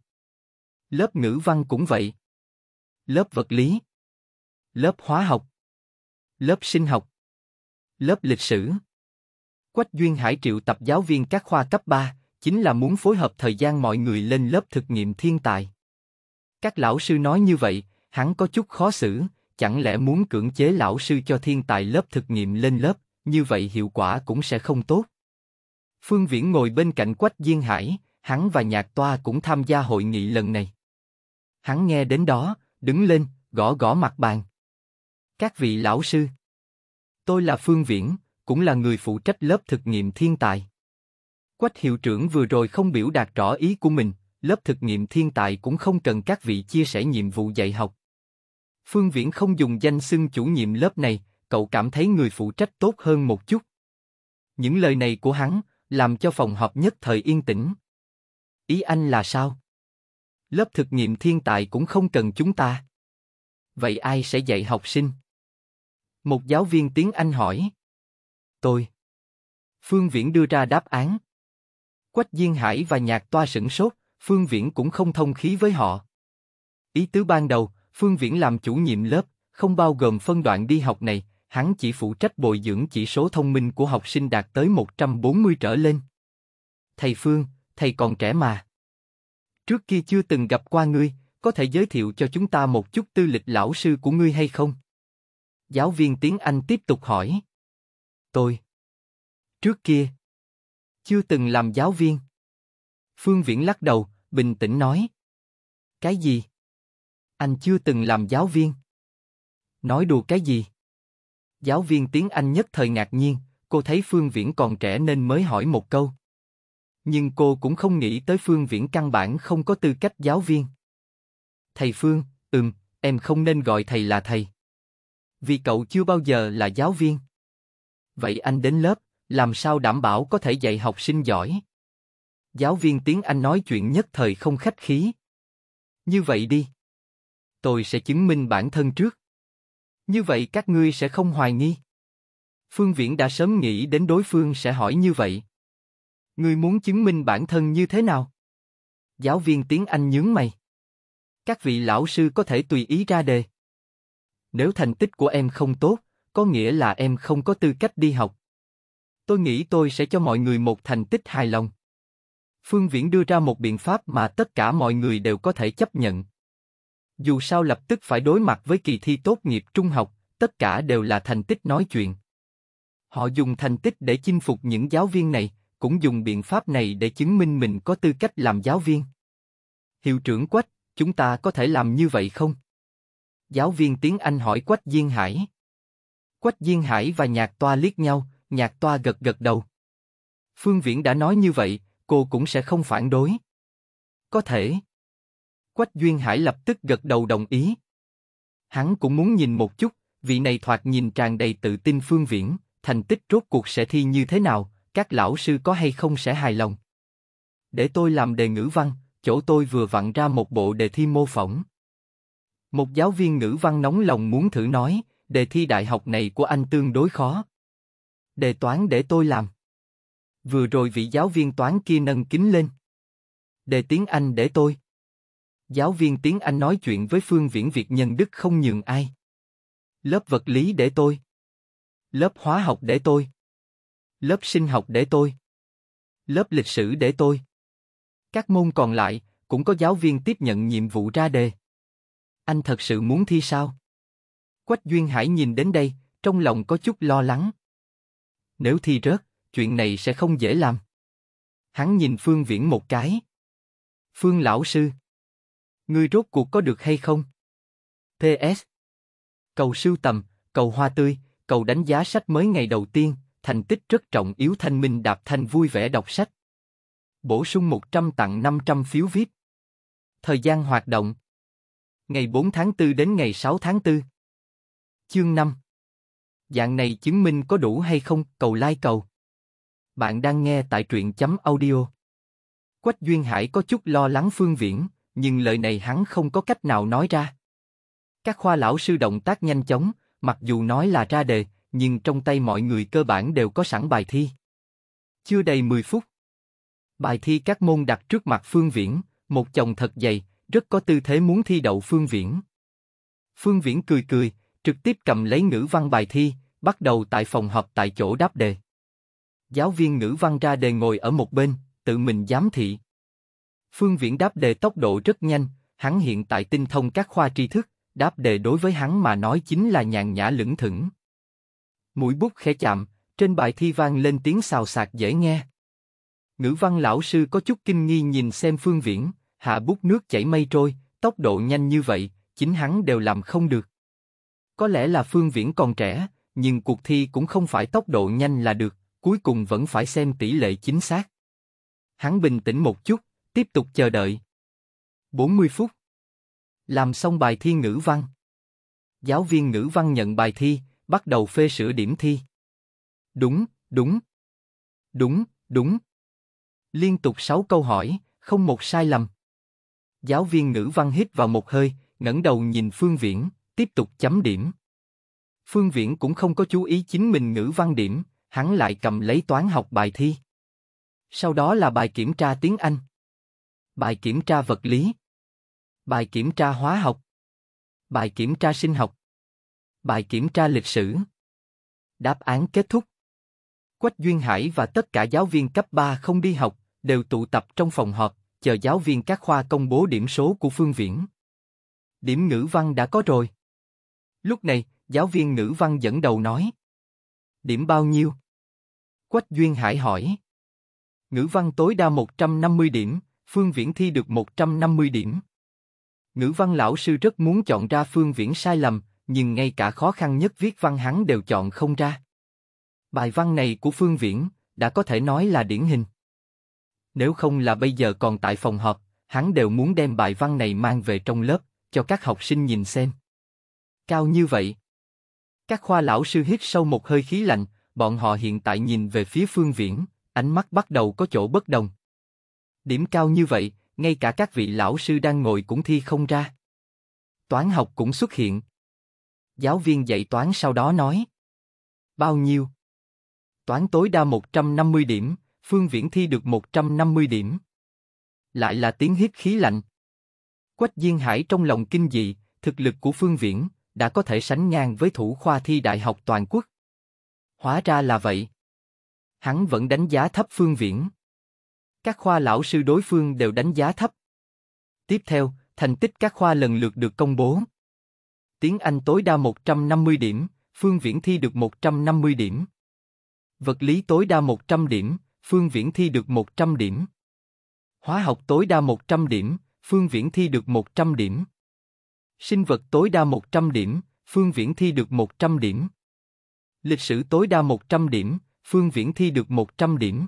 Lớp ngữ văn cũng vậy. Lớp vật lý. Lớp hóa học. Lớp sinh học. Lớp lịch sử. Quách Duyên Hải triệu tập giáo viên các khoa cấp 3, chính là muốn phối hợp thời gian mọi người lên lớp thực nghiệm thiên tài. Các lão sư nói như vậy, hắn có chút khó xử, chẳng lẽ muốn cưỡng chế lão sư cho thiên tài lớp thực nghiệm lên lớp? như vậy hiệu quả cũng sẽ không tốt. Phương Viễn ngồi bên cạnh Quách Diên Hải, hắn và Nhạc Toa cũng tham gia hội nghị lần này. Hắn nghe đến đó, đứng lên, gõ gõ mặt bàn. Các vị lão sư, tôi là Phương Viễn, cũng là người phụ trách lớp thực nghiệm thiên tài. Quách hiệu trưởng vừa rồi không biểu đạt rõ ý của mình, lớp thực nghiệm thiên tài cũng không cần các vị chia sẻ nhiệm vụ dạy học. Phương Viễn không dùng danh xưng chủ nhiệm lớp này, cậu cảm thấy người phụ trách tốt hơn một chút. Những lời này của hắn làm cho phòng họp nhất thời yên tĩnh. Ý anh là sao? Lớp thực nghiệm thiên tài cũng không cần chúng ta. Vậy ai sẽ dạy học sinh? Một giáo viên tiếng Anh hỏi. Tôi. Phương Viễn đưa ra đáp án. Quách Diên Hải và Nhạc Toa sửng sốt, Phương Viễn cũng không thông khí với họ. Ý tứ ban đầu, Phương Viễn làm chủ nhiệm lớp, không bao gồm phân đoạn đi học này, hắn chỉ phụ trách bồi dưỡng chỉ số thông minh của học sinh đạt tới 140 trở lên. Thầy Phương, thầy còn trẻ mà. Trước kia chưa từng gặp qua ngươi, có thể giới thiệu cho chúng ta một chút tư lịch lão sư của ngươi hay không? Giáo viên tiếng Anh tiếp tục hỏi. Tôi. Trước kia. Chưa từng làm giáo viên. Phương Viễn lắc đầu, bình tĩnh nói. Cái gì? Anh chưa từng làm giáo viên. Nói đùa cái gì? Giáo viên tiếng Anh nhất thời ngạc nhiên, cô thấy Phương Viễn còn trẻ nên mới hỏi một câu. Nhưng cô cũng không nghĩ tới Phương Viễn căn bản không có tư cách giáo viên. Thầy Phương, ừm, em không nên gọi thầy là thầy. Vì cậu chưa bao giờ là giáo viên. Vậy anh đến lớp, làm sao đảm bảo có thể dạy học sinh giỏi? Giáo viên tiếng Anh nói chuyện nhất thời không khách khí. Như vậy đi. Tôi sẽ chứng minh bản thân trước. Như vậy các ngươi sẽ không hoài nghi. Phương Viễn đã sớm nghĩ đến đối phương sẽ hỏi như vậy. Ngươi muốn chứng minh bản thân như thế nào? Giáo viên tiếng Anh nhướng mày. Các vị lão sư có thể tùy ý ra đề. Nếu thành tích của em không tốt, có nghĩa là em không có tư cách đi học. Tôi nghĩ tôi sẽ cho mọi người một thành tích hài lòng. Phương Viễn đưa ra một biện pháp mà tất cả mọi người đều có thể chấp nhận dù sao lập tức phải đối mặt với kỳ thi tốt nghiệp trung học, tất cả đều là thành tích nói chuyện. Họ dùng thành tích để chinh phục những giáo viên này, cũng dùng biện pháp này để chứng minh mình có tư cách làm giáo viên. Hiệu trưởng Quách, chúng ta có thể làm như vậy không? Giáo viên tiếng Anh hỏi Quách Diên Hải. Quách Diên Hải và Nhạc Toa liếc nhau, Nhạc Toa gật gật đầu. Phương Viễn đã nói như vậy, cô cũng sẽ không phản đối. Có thể. Quách Duyên Hải lập tức gật đầu đồng ý. Hắn cũng muốn nhìn một chút, vị này thoạt nhìn tràn đầy tự tin phương viễn, thành tích rốt cuộc sẽ thi như thế nào, các lão sư có hay không sẽ hài lòng. Để tôi làm đề ngữ văn, chỗ tôi vừa vặn ra một bộ đề thi mô phỏng. Một giáo viên ngữ văn nóng lòng muốn thử nói, đề thi đại học này của anh tương đối khó. Đề toán để tôi làm. Vừa rồi vị giáo viên toán kia nâng kính lên. Đề tiếng Anh để tôi. Giáo viên tiếng Anh nói chuyện với Phương Viễn Việt nhân đức không nhường ai. Lớp vật lý để tôi. Lớp hóa học để tôi. Lớp sinh học để tôi. Lớp lịch sử để tôi. Các môn còn lại cũng có giáo viên tiếp nhận nhiệm vụ ra đề. Anh thật sự muốn thi sao? Quách Duyên Hải nhìn đến đây, trong lòng có chút lo lắng. Nếu thi rớt, chuyện này sẽ không dễ làm. Hắn nhìn Phương Viễn một cái. Phương lão sư ngươi rốt cuộc có được hay không? PS. Cầu sưu tầm, cầu hoa tươi, cầu đánh giá sách mới ngày đầu tiên, thành tích rất trọng yếu thanh minh đạp thanh vui vẻ đọc sách. Bổ sung 100 tặng 500 phiếu VIP. Thời gian hoạt động. Ngày 4 tháng 4 đến ngày 6 tháng 4. Chương 5. Dạng này chứng minh có đủ hay không, cầu like cầu. Bạn đang nghe tại truyện chấm audio. Quách Duyên Hải có chút lo lắng Phương Viễn, nhưng lời này hắn không có cách nào nói ra. Các khoa lão sư động tác nhanh chóng, mặc dù nói là ra đề, nhưng trong tay mọi người cơ bản đều có sẵn bài thi. Chưa đầy 10 phút. Bài thi các môn đặt trước mặt Phương Viễn, một chồng thật dày, rất có tư thế muốn thi đậu Phương Viễn. Phương Viễn cười cười, trực tiếp cầm lấy ngữ văn bài thi, bắt đầu tại phòng họp tại chỗ đáp đề. Giáo viên ngữ văn ra đề ngồi ở một bên, tự mình giám thị. Phương Viễn đáp đề tốc độ rất nhanh, hắn hiện tại tinh thông các khoa tri thức, đáp đề đối với hắn mà nói chính là nhàn nhã lững thững. Mũi bút khẽ chạm, trên bài thi vang lên tiếng xào xạc dễ nghe. Ngữ văn lão sư có chút kinh nghi nhìn xem Phương Viễn, hạ bút nước chảy mây trôi, tốc độ nhanh như vậy, chính hắn đều làm không được. Có lẽ là Phương Viễn còn trẻ, nhưng cuộc thi cũng không phải tốc độ nhanh là được, cuối cùng vẫn phải xem tỷ lệ chính xác. Hắn bình tĩnh một chút, Tiếp tục chờ đợi. 40 phút. Làm xong bài thi ngữ văn. Giáo viên ngữ văn nhận bài thi, bắt đầu phê sửa điểm thi. Đúng, đúng. Đúng, đúng. Liên tục 6 câu hỏi, không một sai lầm. Giáo viên ngữ văn hít vào một hơi, ngẩng đầu nhìn Phương Viễn, tiếp tục chấm điểm. Phương Viễn cũng không có chú ý chính mình ngữ văn điểm, hắn lại cầm lấy toán học bài thi. Sau đó là bài kiểm tra tiếng Anh bài kiểm tra vật lý, bài kiểm tra hóa học, bài kiểm tra sinh học, bài kiểm tra lịch sử. Đáp án kết thúc. Quách Duyên Hải và tất cả giáo viên cấp 3 không đi học, đều tụ tập trong phòng họp, chờ giáo viên các khoa công bố điểm số của phương viễn. Điểm ngữ văn đã có rồi. Lúc này, giáo viên ngữ văn dẫn đầu nói. Điểm bao nhiêu? Quách Duyên Hải hỏi. Ngữ văn tối đa 150 điểm, Phương Viễn thi được 150 điểm. Ngữ văn lão sư rất muốn chọn ra Phương Viễn sai lầm, nhưng ngay cả khó khăn nhất viết văn hắn đều chọn không ra. Bài văn này của Phương Viễn đã có thể nói là điển hình. Nếu không là bây giờ còn tại phòng họp, hắn đều muốn đem bài văn này mang về trong lớp, cho các học sinh nhìn xem. Cao như vậy. Các khoa lão sư hít sâu một hơi khí lạnh, bọn họ hiện tại nhìn về phía phương viễn, ánh mắt bắt đầu có chỗ bất đồng. Điểm cao như vậy, ngay cả các vị lão sư đang ngồi cũng thi không ra. Toán học cũng xuất hiện. Giáo viên dạy toán sau đó nói. Bao nhiêu? Toán tối đa 150 điểm, Phương Viễn thi được 150 điểm. Lại là tiếng hít khí lạnh. Quách Diên Hải trong lòng kinh dị, thực lực của Phương Viễn đã có thể sánh ngang với thủ khoa thi đại học toàn quốc. Hóa ra là vậy. Hắn vẫn đánh giá thấp Phương Viễn các khoa lão sư đối phương đều đánh giá thấp. Tiếp theo, thành tích các khoa lần lượt được công bố. Tiếng Anh tối đa 150 điểm, Phương Viễn Thi được 150 điểm. Vật lý tối đa 100 điểm, Phương Viễn Thi được 100 điểm. Hóa học tối đa 100 điểm, Phương Viễn Thi được 100 điểm. Sinh vật tối đa 100 điểm, Phương Viễn Thi được 100 điểm. Lịch sử tối đa 100 điểm, Phương Viễn Thi được 100 điểm.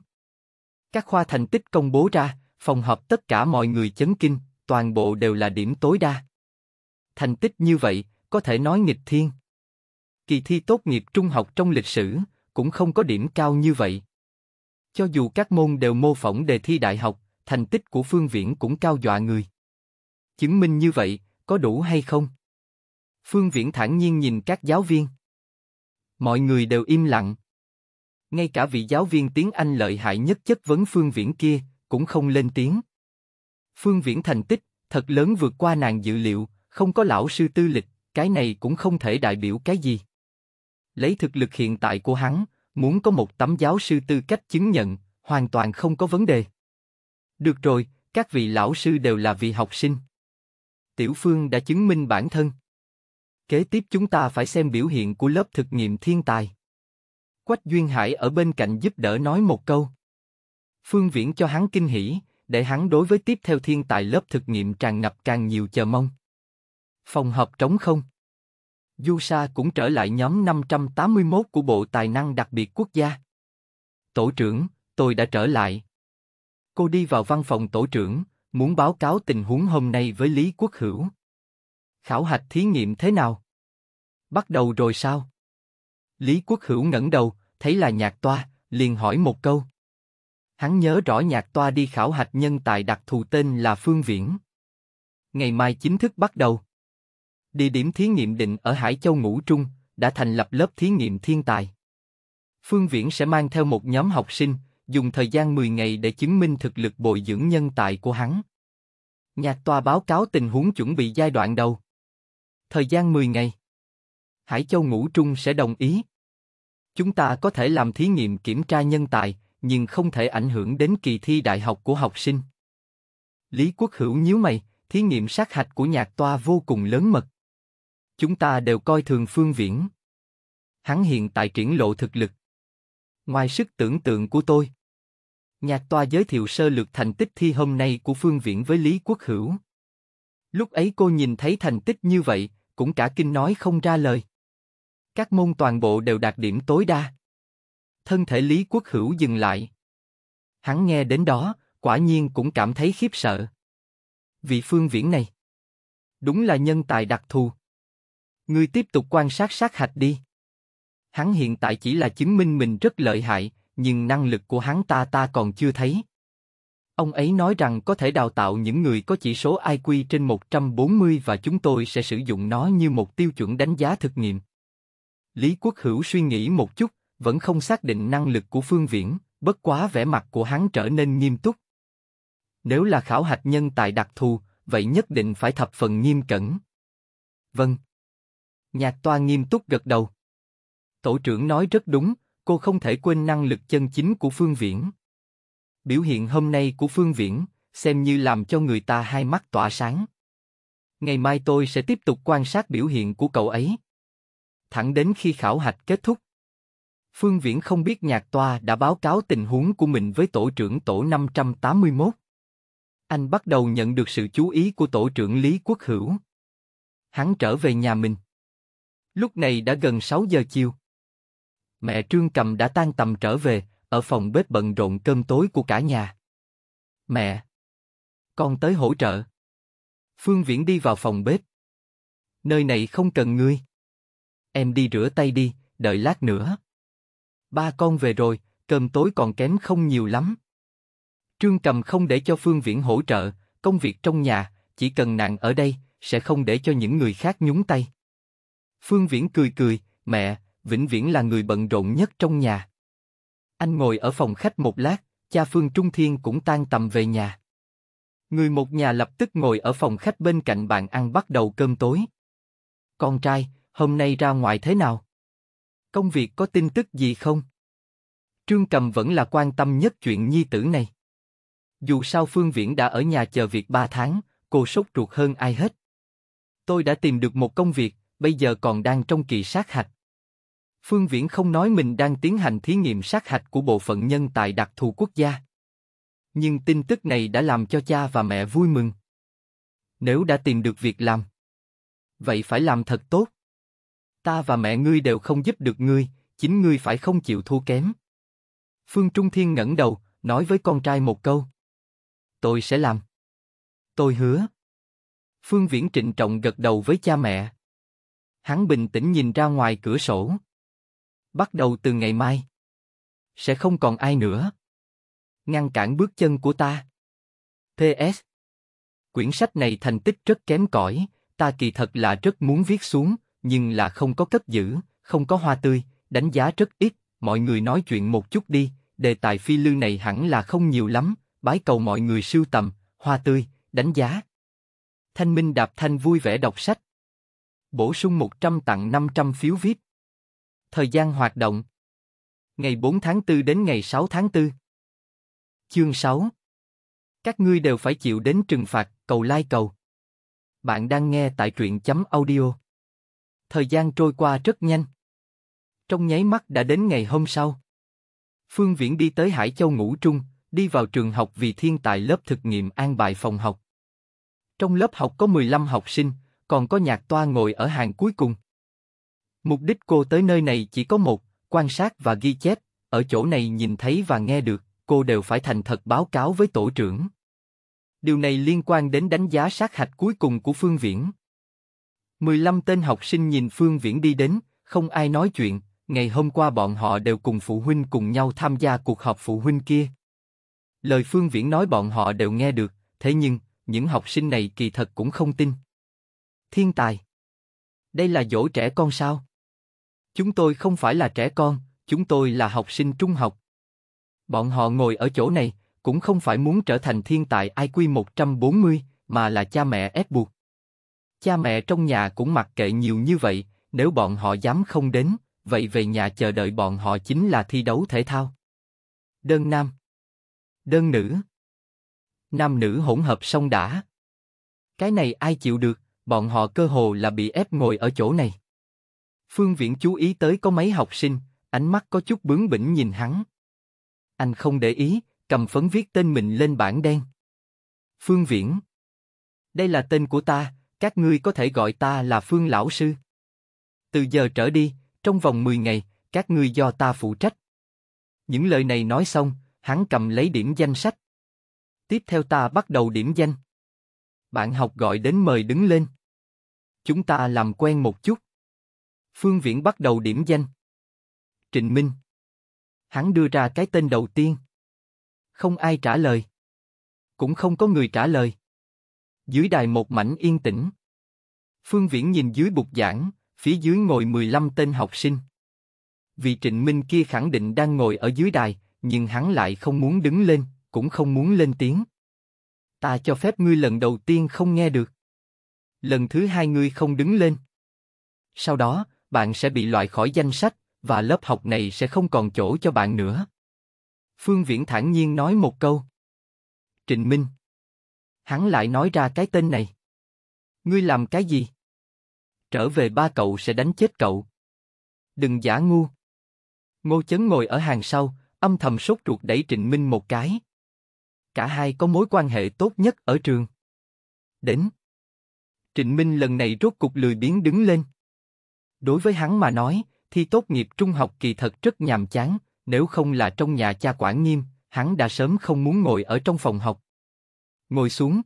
Các khoa thành tích công bố ra, phòng họp tất cả mọi người chấn kinh, toàn bộ đều là điểm tối đa. Thành tích như vậy, có thể nói nghịch thiên. Kỳ thi tốt nghiệp trung học trong lịch sử, cũng không có điểm cao như vậy. Cho dù các môn đều mô phỏng đề thi đại học, thành tích của Phương Viễn cũng cao dọa người. Chứng minh như vậy, có đủ hay không? Phương Viễn thản nhiên nhìn các giáo viên. Mọi người đều im lặng ngay cả vị giáo viên tiếng Anh lợi hại nhất chất vấn Phương Viễn kia, cũng không lên tiếng. Phương Viễn thành tích, thật lớn vượt qua nàng dự liệu, không có lão sư tư lịch, cái này cũng không thể đại biểu cái gì. Lấy thực lực hiện tại của hắn, muốn có một tấm giáo sư tư cách chứng nhận, hoàn toàn không có vấn đề. Được rồi, các vị lão sư đều là vị học sinh. Tiểu Phương đã chứng minh bản thân. Kế tiếp chúng ta phải xem biểu hiện của lớp thực nghiệm thiên tài. Quách Duyên Hải ở bên cạnh giúp đỡ nói một câu. Phương Viễn cho hắn kinh hỉ, để hắn đối với tiếp theo thiên tài lớp thực nghiệm tràn ngập càng nhiều chờ mong. Phòng họp trống không. Du Sa cũng trở lại nhóm 581 của Bộ Tài năng đặc biệt quốc gia. Tổ trưởng, tôi đã trở lại. Cô đi vào văn phòng tổ trưởng, muốn báo cáo tình huống hôm nay với Lý Quốc Hữu. Khảo hạch thí nghiệm thế nào? Bắt đầu rồi sao? Lý Quốc Hữu ngẩng đầu, thấy là nhạc toa, liền hỏi một câu. Hắn nhớ rõ nhạc toa đi khảo hạch nhân tài đặc thù tên là Phương Viễn. Ngày mai chính thức bắt đầu. Địa điểm thí nghiệm định ở Hải Châu Ngũ Trung, đã thành lập lớp thí nghiệm thiên tài. Phương Viễn sẽ mang theo một nhóm học sinh, dùng thời gian 10 ngày để chứng minh thực lực bồi dưỡng nhân tài của hắn. Nhạc toa báo cáo tình huống chuẩn bị giai đoạn đầu. Thời gian 10 ngày. Hải Châu Ngũ Trung sẽ đồng ý. Chúng ta có thể làm thí nghiệm kiểm tra nhân tài, nhưng không thể ảnh hưởng đến kỳ thi đại học của học sinh. Lý Quốc Hữu nhíu mày, thí nghiệm sát hạch của nhạc toa vô cùng lớn mật. Chúng ta đều coi thường phương viễn. Hắn hiện tại triển lộ thực lực. Ngoài sức tưởng tượng của tôi. Nhạc toa giới thiệu sơ lược thành tích thi hôm nay của phương viễn với Lý Quốc Hữu. Lúc ấy cô nhìn thấy thành tích như vậy, cũng cả kinh nói không ra lời. Các môn toàn bộ đều đạt điểm tối đa. Thân thể Lý Quốc Hữu dừng lại. Hắn nghe đến đó, quả nhiên cũng cảm thấy khiếp sợ. Vị phương viễn này, đúng là nhân tài đặc thù. Ngươi tiếp tục quan sát sát hạch đi. Hắn hiện tại chỉ là chứng minh mình rất lợi hại, nhưng năng lực của hắn ta ta còn chưa thấy. Ông ấy nói rằng có thể đào tạo những người có chỉ số IQ trên 140 và chúng tôi sẽ sử dụng nó như một tiêu chuẩn đánh giá thực nghiệm. Lý Quốc Hữu suy nghĩ một chút, vẫn không xác định năng lực của Phương Viễn, bất quá vẻ mặt của hắn trở nên nghiêm túc. Nếu là khảo hạch nhân tài đặc thù, vậy nhất định phải thập phần nghiêm cẩn. Vâng. Nhạc toa nghiêm túc gật đầu. Tổ trưởng nói rất đúng, cô không thể quên năng lực chân chính của Phương Viễn. Biểu hiện hôm nay của Phương Viễn, xem như làm cho người ta hai mắt tỏa sáng. Ngày mai tôi sẽ tiếp tục quan sát biểu hiện của cậu ấy thẳng đến khi khảo hạch kết thúc. Phương Viễn không biết nhạc toa đã báo cáo tình huống của mình với tổ trưởng tổ 581. Anh bắt đầu nhận được sự chú ý của tổ trưởng Lý Quốc Hữu. Hắn trở về nhà mình. Lúc này đã gần 6 giờ chiều. Mẹ Trương Cầm đã tan tầm trở về, ở phòng bếp bận rộn cơm tối của cả nhà. Mẹ! Con tới hỗ trợ. Phương Viễn đi vào phòng bếp. Nơi này không cần ngươi em đi rửa tay đi, đợi lát nữa. Ba con về rồi, cơm tối còn kém không nhiều lắm. Trương Cầm không để cho Phương Viễn hỗ trợ, công việc trong nhà, chỉ cần nàng ở đây, sẽ không để cho những người khác nhúng tay. Phương Viễn cười cười, mẹ, Vĩnh Viễn là người bận rộn nhất trong nhà. Anh ngồi ở phòng khách một lát, cha Phương Trung Thiên cũng tan tầm về nhà. Người một nhà lập tức ngồi ở phòng khách bên cạnh bàn ăn bắt đầu cơm tối. Con trai, hôm nay ra ngoài thế nào? Công việc có tin tức gì không? Trương Cầm vẫn là quan tâm nhất chuyện nhi tử này. Dù sao Phương Viễn đã ở nhà chờ việc 3 tháng, cô sốt ruột hơn ai hết. Tôi đã tìm được một công việc, bây giờ còn đang trong kỳ sát hạch. Phương Viễn không nói mình đang tiến hành thí nghiệm sát hạch của bộ phận nhân tài đặc thù quốc gia. Nhưng tin tức này đã làm cho cha và mẹ vui mừng. Nếu đã tìm được việc làm, vậy phải làm thật tốt. Ta và mẹ ngươi đều không giúp được ngươi, chính ngươi phải không chịu thua kém. Phương Trung Thiên ngẩng đầu, nói với con trai một câu. Tôi sẽ làm. Tôi hứa. Phương Viễn trịnh trọng gật đầu với cha mẹ. Hắn bình tĩnh nhìn ra ngoài cửa sổ. Bắt đầu từ ngày mai. Sẽ không còn ai nữa. Ngăn cản bước chân của ta. P.S. Quyển sách này thành tích rất kém cỏi, ta kỳ thật là rất muốn viết xuống, nhưng là không có cất giữ, không có hoa tươi, đánh giá rất ít, mọi người nói chuyện một chút đi, đề tài phi lưu này hẳn là không nhiều lắm, bái cầu mọi người sưu tầm, hoa tươi, đánh giá. Thanh Minh Đạp Thanh vui vẻ đọc sách. Bổ sung 100 tặng 500 phiếu VIP. Thời gian hoạt động Ngày 4 tháng 4 đến ngày 6 tháng 4 Chương 6 Các ngươi đều phải chịu đến trừng phạt, cầu lai like cầu. Bạn đang nghe tại truyện chấm audio. Thời gian trôi qua rất nhanh. Trong nháy mắt đã đến ngày hôm sau. Phương Viễn đi tới Hải Châu ngủ trung, đi vào trường học vì thiên tài lớp thực nghiệm an bài phòng học. Trong lớp học có 15 học sinh, còn có nhạc toa ngồi ở hàng cuối cùng. Mục đích cô tới nơi này chỉ có một, quan sát và ghi chép, ở chỗ này nhìn thấy và nghe được, cô đều phải thành thật báo cáo với tổ trưởng. Điều này liên quan đến đánh giá sát hạch cuối cùng của Phương Viễn. 15 tên học sinh nhìn Phương Viễn đi đến, không ai nói chuyện, ngày hôm qua bọn họ đều cùng phụ huynh cùng nhau tham gia cuộc họp phụ huynh kia. Lời Phương Viễn nói bọn họ đều nghe được, thế nhưng, những học sinh này kỳ thật cũng không tin. Thiên tài. Đây là dỗ trẻ con sao? Chúng tôi không phải là trẻ con, chúng tôi là học sinh trung học. Bọn họ ngồi ở chỗ này, cũng không phải muốn trở thành thiên tài IQ 140, mà là cha mẹ ép buộc. Cha mẹ trong nhà cũng mặc kệ nhiều như vậy, nếu bọn họ dám không đến, vậy về nhà chờ đợi bọn họ chính là thi đấu thể thao. Đơn nam Đơn nữ Nam nữ hỗn hợp song đã. Cái này ai chịu được, bọn họ cơ hồ là bị ép ngồi ở chỗ này. Phương Viễn chú ý tới có mấy học sinh, ánh mắt có chút bướng bỉnh nhìn hắn. Anh không để ý, cầm phấn viết tên mình lên bảng đen. Phương Viễn Đây là tên của ta, các ngươi có thể gọi ta là Phương Lão Sư. Từ giờ trở đi, trong vòng 10 ngày, các ngươi do ta phụ trách. Những lời này nói xong, hắn cầm lấy điểm danh sách. Tiếp theo ta bắt đầu điểm danh. Bạn học gọi đến mời đứng lên. Chúng ta làm quen một chút. Phương Viễn bắt đầu điểm danh. Trịnh Minh. Hắn đưa ra cái tên đầu tiên. Không ai trả lời. Cũng không có người trả lời dưới đài một mảnh yên tĩnh. Phương Viễn nhìn dưới bục giảng, phía dưới ngồi 15 tên học sinh. Vị Trịnh Minh kia khẳng định đang ngồi ở dưới đài, nhưng hắn lại không muốn đứng lên, cũng không muốn lên tiếng. Ta cho phép ngươi lần đầu tiên không nghe được. Lần thứ hai ngươi không đứng lên. Sau đó, bạn sẽ bị loại khỏi danh sách, và lớp học này sẽ không còn chỗ cho bạn nữa. Phương Viễn thản nhiên nói một câu. Trịnh Minh, hắn lại nói ra cái tên này. Ngươi làm cái gì? Trở về ba cậu sẽ đánh chết cậu. Đừng giả ngu. Ngô Chấn ngồi ở hàng sau, âm thầm sốt ruột đẩy Trịnh Minh một cái. Cả hai có mối quan hệ tốt nhất ở trường. Đến. Trịnh Minh lần này rốt cục lười biếng đứng lên. Đối với hắn mà nói, thi tốt nghiệp trung học kỳ thật rất nhàm chán, nếu không là trong nhà cha quản nghiêm, hắn đã sớm không muốn ngồi ở trong phòng học ngồi xuống.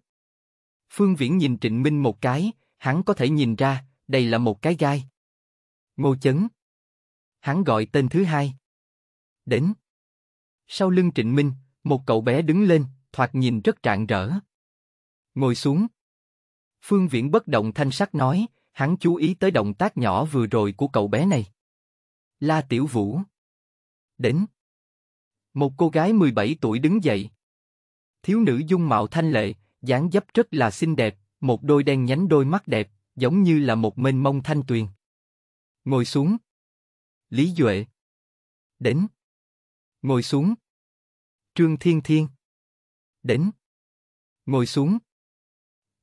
Phương Viễn nhìn Trịnh Minh một cái, hắn có thể nhìn ra, đây là một cái gai. Ngô Chấn. Hắn gọi tên thứ hai. Đến. Sau lưng Trịnh Minh, một cậu bé đứng lên, thoạt nhìn rất rạng rỡ. Ngồi xuống. Phương Viễn bất động thanh sắc nói, hắn chú ý tới động tác nhỏ vừa rồi của cậu bé này. La Tiểu Vũ. Đến. Một cô gái 17 tuổi đứng dậy, Thiếu nữ dung mạo thanh lệ, dáng dấp rất là xinh đẹp, một đôi đen nhánh đôi mắt đẹp, giống như là một mênh mông thanh tuyền. Ngồi xuống. Lý Duệ. Đến. Ngồi xuống. Trương Thiên Thiên. Đến. Ngồi xuống.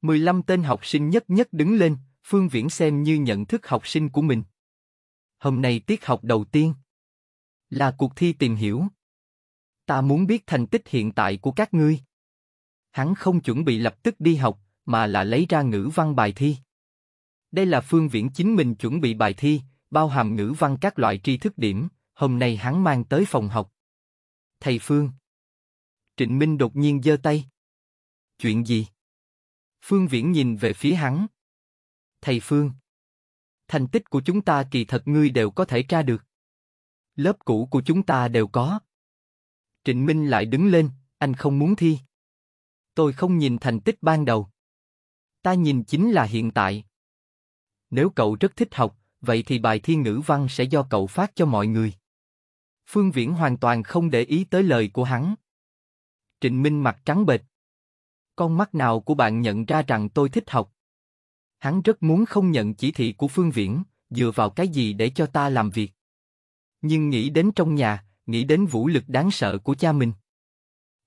15 tên học sinh nhất nhất đứng lên, Phương Viễn xem như nhận thức học sinh của mình. Hôm nay tiết học đầu tiên là cuộc thi tìm hiểu. Ta muốn biết thành tích hiện tại của các ngươi hắn không chuẩn bị lập tức đi học, mà là lấy ra ngữ văn bài thi. Đây là phương viễn chính mình chuẩn bị bài thi, bao hàm ngữ văn các loại tri thức điểm, hôm nay hắn mang tới phòng học. Thầy Phương Trịnh Minh đột nhiên giơ tay. Chuyện gì? Phương Viễn nhìn về phía hắn. Thầy Phương Thành tích của chúng ta kỳ thật ngươi đều có thể tra được. Lớp cũ của chúng ta đều có. Trịnh Minh lại đứng lên, anh không muốn thi. Tôi không nhìn thành tích ban đầu. Ta nhìn chính là hiện tại. Nếu cậu rất thích học, vậy thì bài thi ngữ văn sẽ do cậu phát cho mọi người. Phương Viễn hoàn toàn không để ý tới lời của hắn. Trịnh Minh mặt trắng bệch. Con mắt nào của bạn nhận ra rằng tôi thích học? Hắn rất muốn không nhận chỉ thị của Phương Viễn, dựa vào cái gì để cho ta làm việc. Nhưng nghĩ đến trong nhà, nghĩ đến vũ lực đáng sợ của cha mình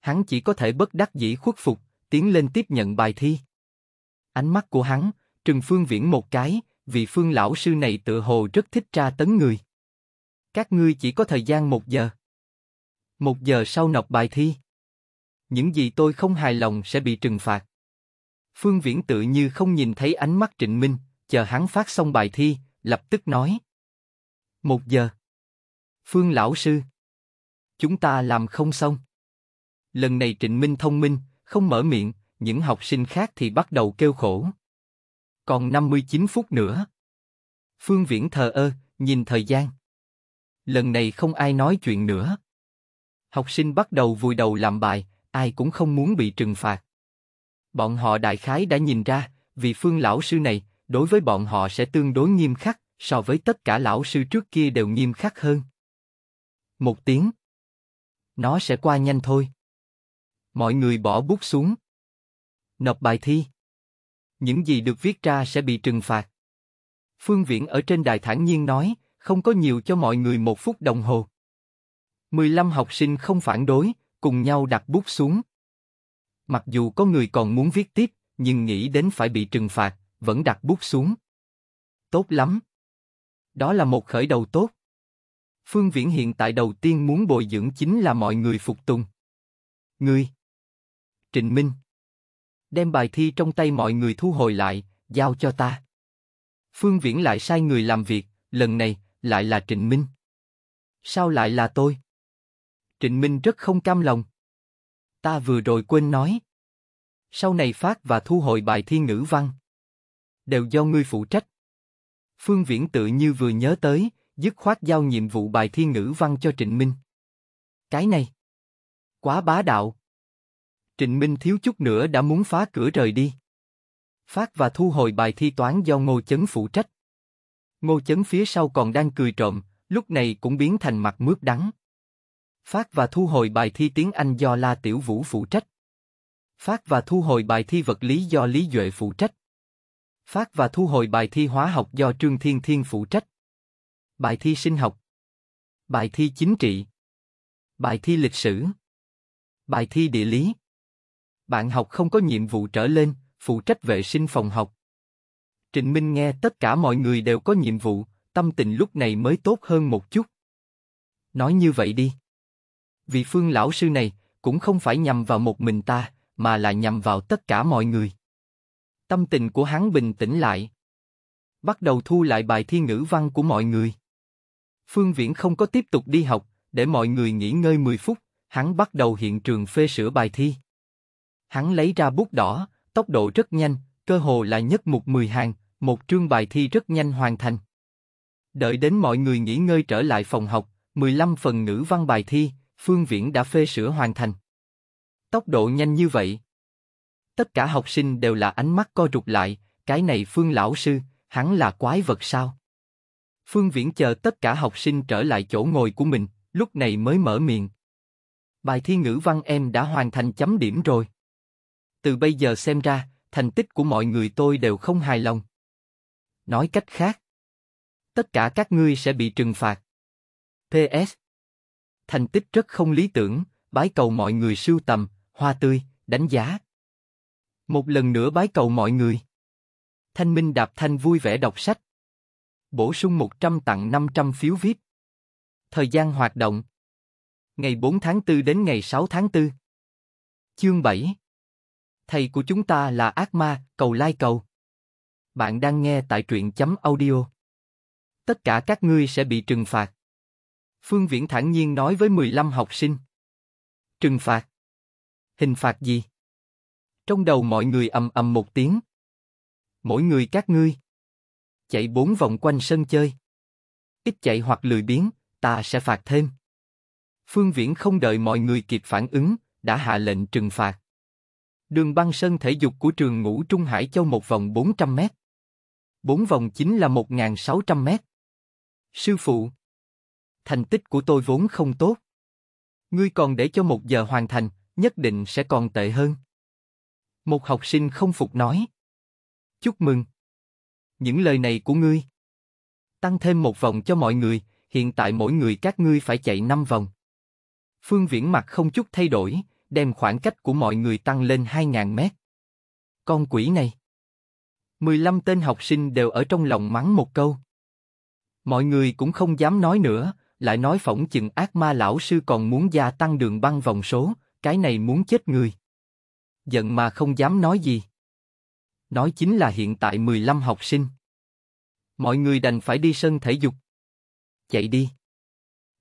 hắn chỉ có thể bất đắc dĩ khuất phục, tiến lên tiếp nhận bài thi. Ánh mắt của hắn, Trừng Phương Viễn một cái, vì phương lão sư này tự hồ rất thích tra tấn người. Các ngươi chỉ có thời gian một giờ. Một giờ sau nộp bài thi. Những gì tôi không hài lòng sẽ bị trừng phạt. Phương Viễn tự như không nhìn thấy ánh mắt Trịnh Minh, chờ hắn phát xong bài thi, lập tức nói. Một giờ. Phương lão sư. Chúng ta làm không xong. Lần này Trịnh Minh thông minh, không mở miệng, những học sinh khác thì bắt đầu kêu khổ. Còn 59 phút nữa. Phương Viễn thờ ơ, nhìn thời gian. Lần này không ai nói chuyện nữa. Học sinh bắt đầu vùi đầu làm bài, ai cũng không muốn bị trừng phạt. Bọn họ đại khái đã nhìn ra, vì Phương lão sư này, đối với bọn họ sẽ tương đối nghiêm khắc, so với tất cả lão sư trước kia đều nghiêm khắc hơn. Một tiếng. Nó sẽ qua nhanh thôi. Mọi người bỏ bút xuống. Nộp bài thi. Những gì được viết ra sẽ bị trừng phạt. Phương Viễn ở trên đài thản nhiên nói, không có nhiều cho mọi người một phút đồng hồ. 15 học sinh không phản đối, cùng nhau đặt bút xuống. Mặc dù có người còn muốn viết tiếp, nhưng nghĩ đến phải bị trừng phạt, vẫn đặt bút xuống. Tốt lắm. Đó là một khởi đầu tốt. Phương Viễn hiện tại đầu tiên muốn bồi dưỡng chính là mọi người phục tùng. Ngươi Trịnh Minh. Đem bài thi trong tay mọi người thu hồi lại, giao cho ta. Phương Viễn lại sai người làm việc, lần này, lại là Trịnh Minh. Sao lại là tôi? Trịnh Minh rất không cam lòng. Ta vừa rồi quên nói. Sau này phát và thu hồi bài thi ngữ văn. Đều do ngươi phụ trách. Phương Viễn tự như vừa nhớ tới, dứt khoát giao nhiệm vụ bài thi ngữ văn cho Trịnh Minh. Cái này. Quá bá đạo. Trịnh Minh thiếu chút nữa đã muốn phá cửa rời đi. Phát và thu hồi bài thi toán do Ngô Chấn phụ trách. Ngô Chấn phía sau còn đang cười trộm, lúc này cũng biến thành mặt mướt đắng. Phát và thu hồi bài thi tiếng Anh do La Tiểu Vũ phụ trách. Phát và thu hồi bài thi vật lý do Lý Duệ phụ trách. Phát và thu hồi bài thi hóa học do Trương Thiên Thiên phụ trách. Bài thi sinh học. Bài thi chính trị. Bài thi lịch sử. Bài thi địa lý bạn học không có nhiệm vụ trở lên, phụ trách vệ sinh phòng học. Trịnh Minh nghe tất cả mọi người đều có nhiệm vụ, tâm tình lúc này mới tốt hơn một chút. Nói như vậy đi. Vì phương lão sư này cũng không phải nhằm vào một mình ta, mà là nhằm vào tất cả mọi người. Tâm tình của hắn bình tĩnh lại. Bắt đầu thu lại bài thi ngữ văn của mọi người. Phương Viễn không có tiếp tục đi học, để mọi người nghỉ ngơi 10 phút, hắn bắt đầu hiện trường phê sửa bài thi. Hắn lấy ra bút đỏ, tốc độ rất nhanh, cơ hồ là nhất mục mười hàng, một trương bài thi rất nhanh hoàn thành. Đợi đến mọi người nghỉ ngơi trở lại phòng học, 15 phần ngữ văn bài thi, Phương Viễn đã phê sửa hoàn thành. Tốc độ nhanh như vậy. Tất cả học sinh đều là ánh mắt co rụt lại, cái này Phương lão sư, hắn là quái vật sao? Phương Viễn chờ tất cả học sinh trở lại chỗ ngồi của mình, lúc này mới mở miệng. Bài thi ngữ văn em đã hoàn thành chấm điểm rồi từ bây giờ xem ra, thành tích của mọi người tôi đều không hài lòng. Nói cách khác, tất cả các ngươi sẽ bị trừng phạt. PS. Thành tích rất không lý tưởng, bái cầu mọi người sưu tầm, hoa tươi, đánh giá. Một lần nữa bái cầu mọi người. Thanh Minh Đạp Thanh vui vẻ đọc sách. Bổ sung 100 tặng 500 phiếu VIP. Thời gian hoạt động. Ngày 4 tháng 4 đến ngày 6 tháng 4. Chương 7 Thầy của chúng ta là ác ma, cầu lai cầu. Bạn đang nghe tại truyện chấm audio. Tất cả các ngươi sẽ bị trừng phạt. Phương Viễn thản nhiên nói với 15 học sinh. Trừng phạt? Hình phạt gì? Trong đầu mọi người ầm ầm một tiếng. Mỗi người các ngươi. Chạy bốn vòng quanh sân chơi. Ít chạy hoặc lười biếng, ta sẽ phạt thêm. Phương Viễn không đợi mọi người kịp phản ứng, đã hạ lệnh trừng phạt. Đường băng sân thể dục của trường ngũ Trung Hải Châu một vòng 400 mét. Bốn vòng chính là 1.600 mét. Sư phụ. Thành tích của tôi vốn không tốt. Ngươi còn để cho một giờ hoàn thành, nhất định sẽ còn tệ hơn. Một học sinh không phục nói. Chúc mừng. Những lời này của ngươi. Tăng thêm một vòng cho mọi người, hiện tại mỗi người các ngươi phải chạy năm vòng. Phương Viễn mặt không chút thay đổi, đem khoảng cách của mọi người tăng lên 2.000 mét. Con quỷ này. 15 tên học sinh đều ở trong lòng mắng một câu. Mọi người cũng không dám nói nữa, lại nói phỏng chừng ác ma lão sư còn muốn gia tăng đường băng vòng số, cái này muốn chết người. Giận mà không dám nói gì. Nói chính là hiện tại 15 học sinh. Mọi người đành phải đi sân thể dục. Chạy đi.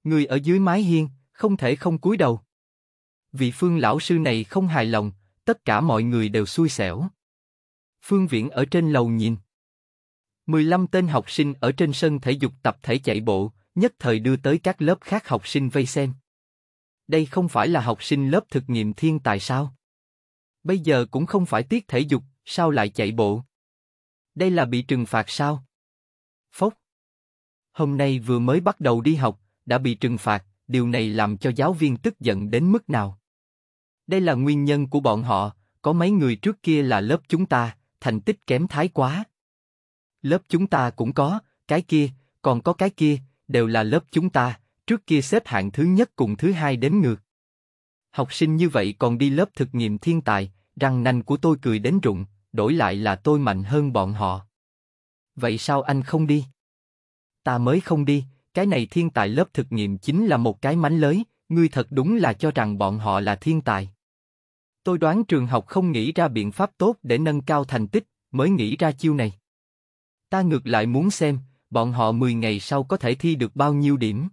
Người ở dưới mái hiên, không thể không cúi đầu vị phương lão sư này không hài lòng, tất cả mọi người đều xui xẻo. Phương Viễn ở trên lầu nhìn. 15 tên học sinh ở trên sân thể dục tập thể chạy bộ, nhất thời đưa tới các lớp khác học sinh vây xem. Đây không phải là học sinh lớp thực nghiệm thiên tài sao? Bây giờ cũng không phải tiết thể dục, sao lại chạy bộ? Đây là bị trừng phạt sao? Phốc. Hôm nay vừa mới bắt đầu đi học, đã bị trừng phạt, điều này làm cho giáo viên tức giận đến mức nào? Đây là nguyên nhân của bọn họ, có mấy người trước kia là lớp chúng ta, thành tích kém thái quá. Lớp chúng ta cũng có, cái kia, còn có cái kia, đều là lớp chúng ta, trước kia xếp hạng thứ nhất cùng thứ hai đến ngược. Học sinh như vậy còn đi lớp thực nghiệm thiên tài, răng nanh của tôi cười đến rụng, đổi lại là tôi mạnh hơn bọn họ. Vậy sao anh không đi? Ta mới không đi, cái này thiên tài lớp thực nghiệm chính là một cái mánh lới, ngươi thật đúng là cho rằng bọn họ là thiên tài. Tôi đoán trường học không nghĩ ra biện pháp tốt để nâng cao thành tích, mới nghĩ ra chiêu này. Ta ngược lại muốn xem, bọn họ 10 ngày sau có thể thi được bao nhiêu điểm.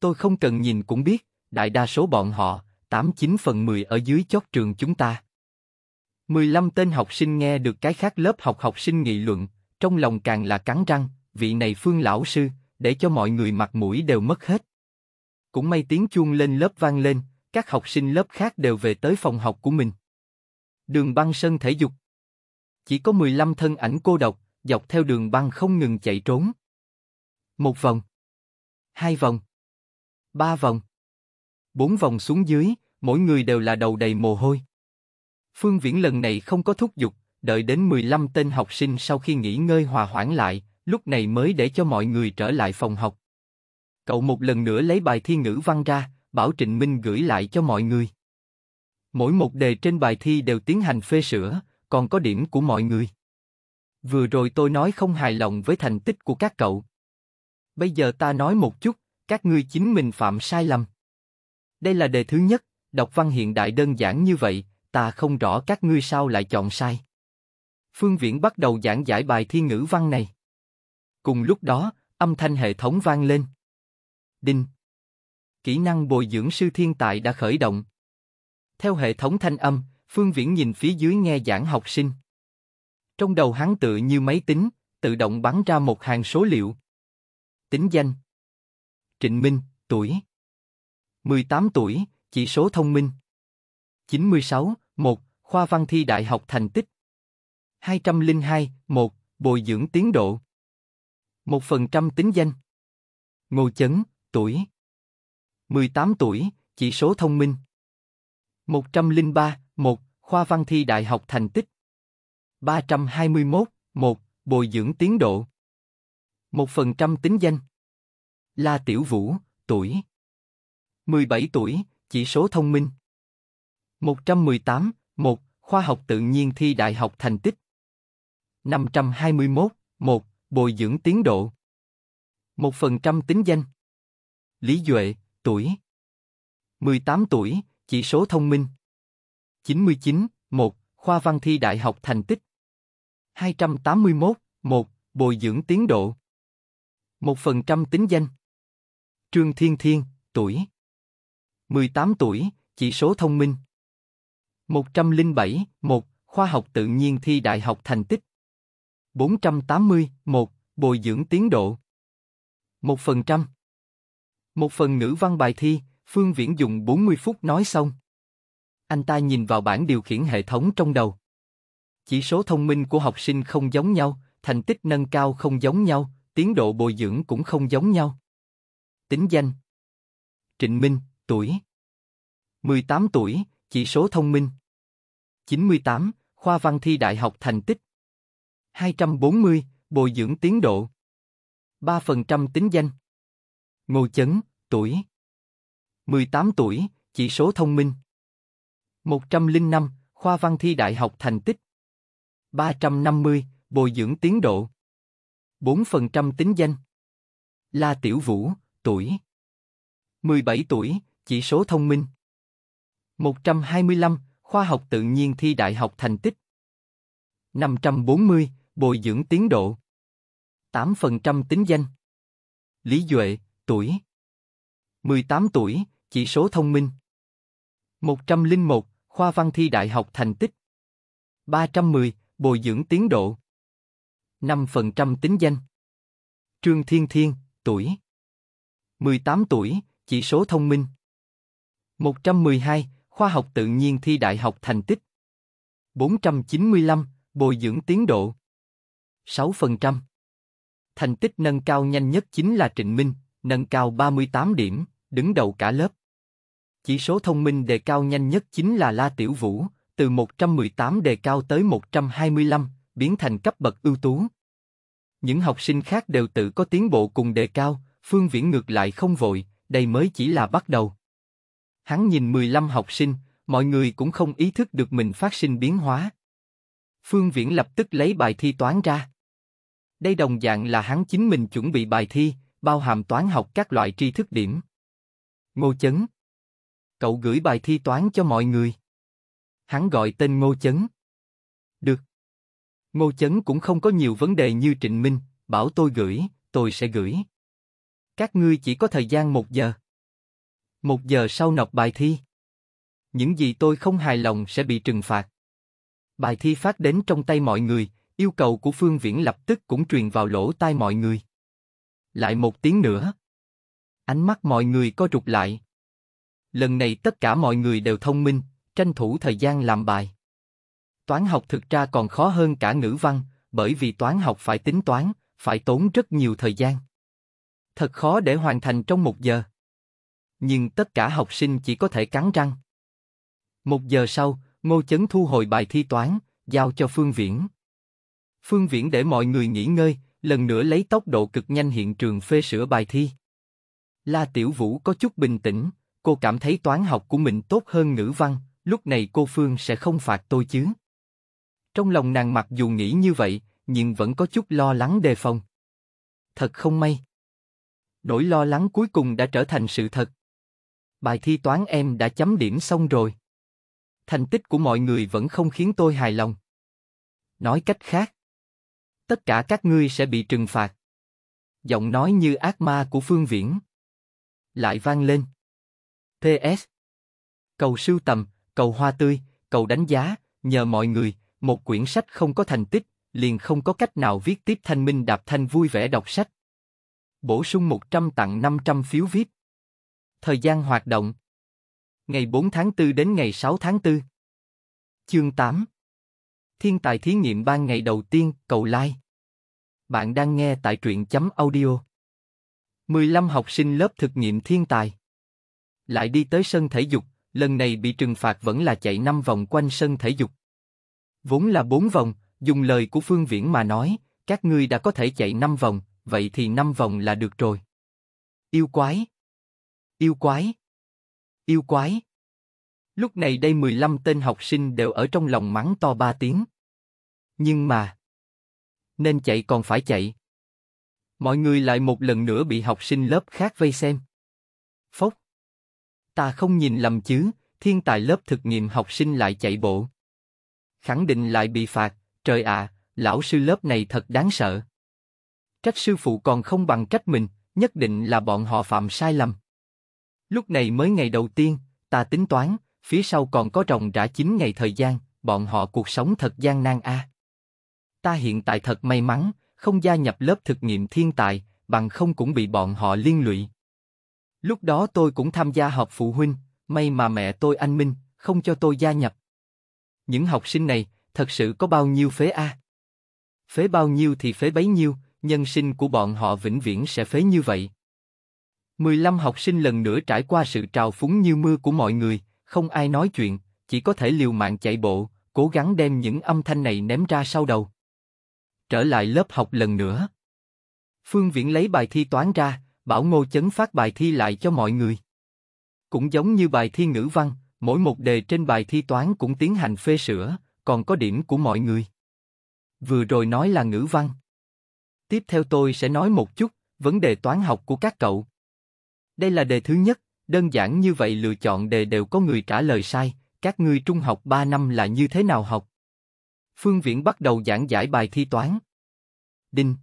Tôi không cần nhìn cũng biết, đại đa số bọn họ, 89 phần 10 ở dưới chót trường chúng ta. 15 tên học sinh nghe được cái khác lớp học học sinh nghị luận, trong lòng càng là cắn răng, vị này phương lão sư, để cho mọi người mặt mũi đều mất hết. Cũng may tiếng chuông lên lớp vang lên, các học sinh lớp khác đều về tới phòng học của mình. Đường băng sân thể dục. Chỉ có 15 thân ảnh cô độc, dọc theo đường băng không ngừng chạy trốn. Một vòng. Hai vòng. Ba vòng. Bốn vòng xuống dưới, mỗi người đều là đầu đầy mồ hôi. Phương Viễn lần này không có thúc giục, đợi đến 15 tên học sinh sau khi nghỉ ngơi hòa hoãn lại, lúc này mới để cho mọi người trở lại phòng học. Cậu một lần nữa lấy bài thi ngữ văn ra, bảo Trịnh Minh gửi lại cho mọi người. Mỗi một đề trên bài thi đều tiến hành phê sửa, còn có điểm của mọi người. Vừa rồi tôi nói không hài lòng với thành tích của các cậu. Bây giờ ta nói một chút, các ngươi chính mình phạm sai lầm. Đây là đề thứ nhất, đọc văn hiện đại đơn giản như vậy, ta không rõ các ngươi sao lại chọn sai. Phương Viễn bắt đầu giảng giải bài thi ngữ văn này. Cùng lúc đó, âm thanh hệ thống vang lên. Đinh. Kỹ năng bồi dưỡng sư thiên tài đã khởi động. Theo hệ thống thanh âm, Phương Viễn nhìn phía dưới nghe giảng học sinh. Trong đầu hắn tự như máy tính, tự động bắn ra một hàng số liệu. Tính danh Trịnh Minh, tuổi 18 tuổi, chỉ số thông minh 96, 1, khoa văn thi đại học thành tích 202, 1, bồi dưỡng tiến độ 1% tính danh Ngô Chấn, tuổi. 18 tuổi, chỉ số thông minh. 103, 1, khoa văn thi đại học thành tích. 321, 1, bồi dưỡng tiến độ. 1% tính danh. La Tiểu Vũ, tuổi. 17 tuổi, chỉ số thông minh. 118, 1, khoa học tự nhiên thi đại học thành tích. 521, 1, bồi dưỡng tiến độ. 1% tính danh. Lý Duệ, tuổi 18 tuổi, chỉ số thông minh 99, 1, khoa văn thi đại học thành tích 281, 1, bồi dưỡng tiến độ 1% tính danh Trương Thiên Thiên, tuổi 18 tuổi, chỉ số thông minh 107, 1, khoa học tự nhiên thi đại học thành tích 480, 1, bồi dưỡng tiến độ 1% một phần ngữ văn bài thi, Phương Viễn dùng 40 phút nói xong. Anh ta nhìn vào bảng điều khiển hệ thống trong đầu. Chỉ số thông minh của học sinh không giống nhau, thành tích nâng cao không giống nhau, tiến độ bồi dưỡng cũng không giống nhau. Tính danh Trịnh Minh, tuổi 18 tuổi, chỉ số thông minh 98, khoa văn thi đại học thành tích 240, bồi dưỡng tiến độ 3% tính danh Ngô Chấn, tuổi. 18 tuổi, chỉ số thông minh. 105, khoa văn thi đại học thành tích. 350, bồi dưỡng tiến độ. 4% tính danh. La Tiểu Vũ, tuổi. 17 tuổi, chỉ số thông minh. 125, khoa học tự nhiên thi đại học thành tích. 540, bồi dưỡng tiến độ. 8% tính danh. Lý Duệ, tuổi. 18 tuổi, chỉ số thông minh. 101, khoa văn thi đại học thành tích. 310, bồi dưỡng tiến độ. 5% tính danh. Trương Thiên Thiên, tuổi. 18 tuổi, chỉ số thông minh. 112, khoa học tự nhiên thi đại học thành tích. 495, bồi dưỡng tiến độ. 6%. Thành tích nâng cao nhanh nhất chính là Trịnh Minh, nâng cao 38 điểm, đứng đầu cả lớp. Chỉ số thông minh đề cao nhanh nhất chính là La Tiểu Vũ, từ 118 đề cao tới 125, biến thành cấp bậc ưu tú. Những học sinh khác đều tự có tiến bộ cùng đề cao, Phương Viễn ngược lại không vội, đây mới chỉ là bắt đầu. Hắn nhìn 15 học sinh, mọi người cũng không ý thức được mình phát sinh biến hóa. Phương Viễn lập tức lấy bài thi toán ra. Đây đồng dạng là hắn chính mình chuẩn bị bài thi, bao hàm toán học các loại tri thức điểm. Ngô Chấn. Cậu gửi bài thi toán cho mọi người. Hắn gọi tên Ngô Chấn. Được. Ngô Chấn cũng không có nhiều vấn đề như Trịnh Minh, bảo tôi gửi, tôi sẽ gửi. Các ngươi chỉ có thời gian một giờ. Một giờ sau nộp bài thi. Những gì tôi không hài lòng sẽ bị trừng phạt. Bài thi phát đến trong tay mọi người, yêu cầu của Phương Viễn lập tức cũng truyền vào lỗ tai mọi người. Lại một tiếng nữa. Ánh mắt mọi người co rụt lại. Lần này tất cả mọi người đều thông minh, tranh thủ thời gian làm bài. Toán học thực ra còn khó hơn cả ngữ văn, bởi vì toán học phải tính toán, phải tốn rất nhiều thời gian. Thật khó để hoàn thành trong một giờ. Nhưng tất cả học sinh chỉ có thể cắn răng. Một giờ sau, Ngô Chấn thu hồi bài thi toán, giao cho Phương Viễn. Phương Viễn để mọi người nghỉ ngơi, lần nữa lấy tốc độ cực nhanh hiện trường phê sửa bài thi. La Tiểu Vũ có chút bình tĩnh, cô cảm thấy toán học của mình tốt hơn ngữ văn, lúc này cô Phương sẽ không phạt tôi chứ. Trong lòng nàng mặc dù nghĩ như vậy, nhưng vẫn có chút lo lắng đề phòng. Thật không may. Nỗi lo lắng cuối cùng đã trở thành sự thật. Bài thi toán em đã chấm điểm xong rồi. Thành tích của mọi người vẫn không khiến tôi hài lòng. Nói cách khác, tất cả các ngươi sẽ bị trừng phạt. Giọng nói như ác ma của Phương Viễn. Lại vang lên. PS. Cầu sưu tầm, cầu hoa tươi, cầu đánh giá, nhờ mọi người, một quyển sách không có thành tích, liền không có cách nào viết tiếp thanh minh đạp thanh vui vẻ đọc sách. Bổ sung 100 tặng 500 phiếu viết. Thời gian hoạt động. Ngày 4 tháng 4 đến ngày 6 tháng 4. Chương 8 Thiên tài thí nghiệm ban ngày đầu tiên, cầu lai. Like. Bạn đang nghe tại truyện chấm audio. 15 học sinh lớp thực nghiệm thiên tài. Lại đi tới sân thể dục, lần này bị trừng phạt vẫn là chạy 5 vòng quanh sân thể dục. Vốn là 4 vòng, dùng lời của Phương Viễn mà nói, các ngươi đã có thể chạy 5 vòng, vậy thì 5 vòng là được rồi. Yêu quái! Yêu quái! Yêu quái! Lúc này đây 15 tên học sinh đều ở trong lòng mắng to ba tiếng. Nhưng mà... Nên chạy còn phải chạy. Mọi người lại một lần nữa bị học sinh lớp khác vây xem. Phốc. Ta không nhìn lầm chứ, thiên tài lớp thực nghiệm học sinh lại chạy bộ. Khẳng định lại bị phạt, trời ạ, à, lão sư lớp này thật đáng sợ. Trách sư phụ còn không bằng trách mình, nhất định là bọn họ phạm sai lầm. Lúc này mới ngày đầu tiên, ta tính toán, phía sau còn có ròng rã 9 ngày thời gian, bọn họ cuộc sống thật gian nan a. Ta hiện tại thật may mắn, không gia nhập lớp thực nghiệm thiên tài, bằng không cũng bị bọn họ liên lụy. Lúc đó tôi cũng tham gia họp phụ huynh, may mà mẹ tôi anh minh, không cho tôi gia nhập. Những học sinh này, thật sự có bao nhiêu phế a? Phế bao nhiêu thì phế bấy nhiêu, nhân sinh của bọn họ vĩnh viễn sẽ phế như vậy. 15 học sinh lần nữa trải qua sự trào phúng như mưa của mọi người, không ai nói chuyện, chỉ có thể liều mạng chạy bộ, cố gắng đem những âm thanh này ném ra sau đầu. Trở lại lớp học lần nữa. Phương Viễn lấy bài thi toán ra, bảo Ngô Chấn phát bài thi lại cho mọi người. Cũng giống như bài thi ngữ văn, mỗi một đề trên bài thi toán cũng tiến hành phê sửa, còn có điểm của mọi người. Vừa rồi nói là ngữ văn. Tiếp theo tôi sẽ nói một chút, vấn đề toán học của các cậu. Đây là đề thứ nhất, Đơn giản như vậy lựa chọn đề đều có người trả lời sai, các ngươi trung học 3 năm là như thế nào học? Phương Viễn bắt đầu giảng giải bài thi toán. Đinh.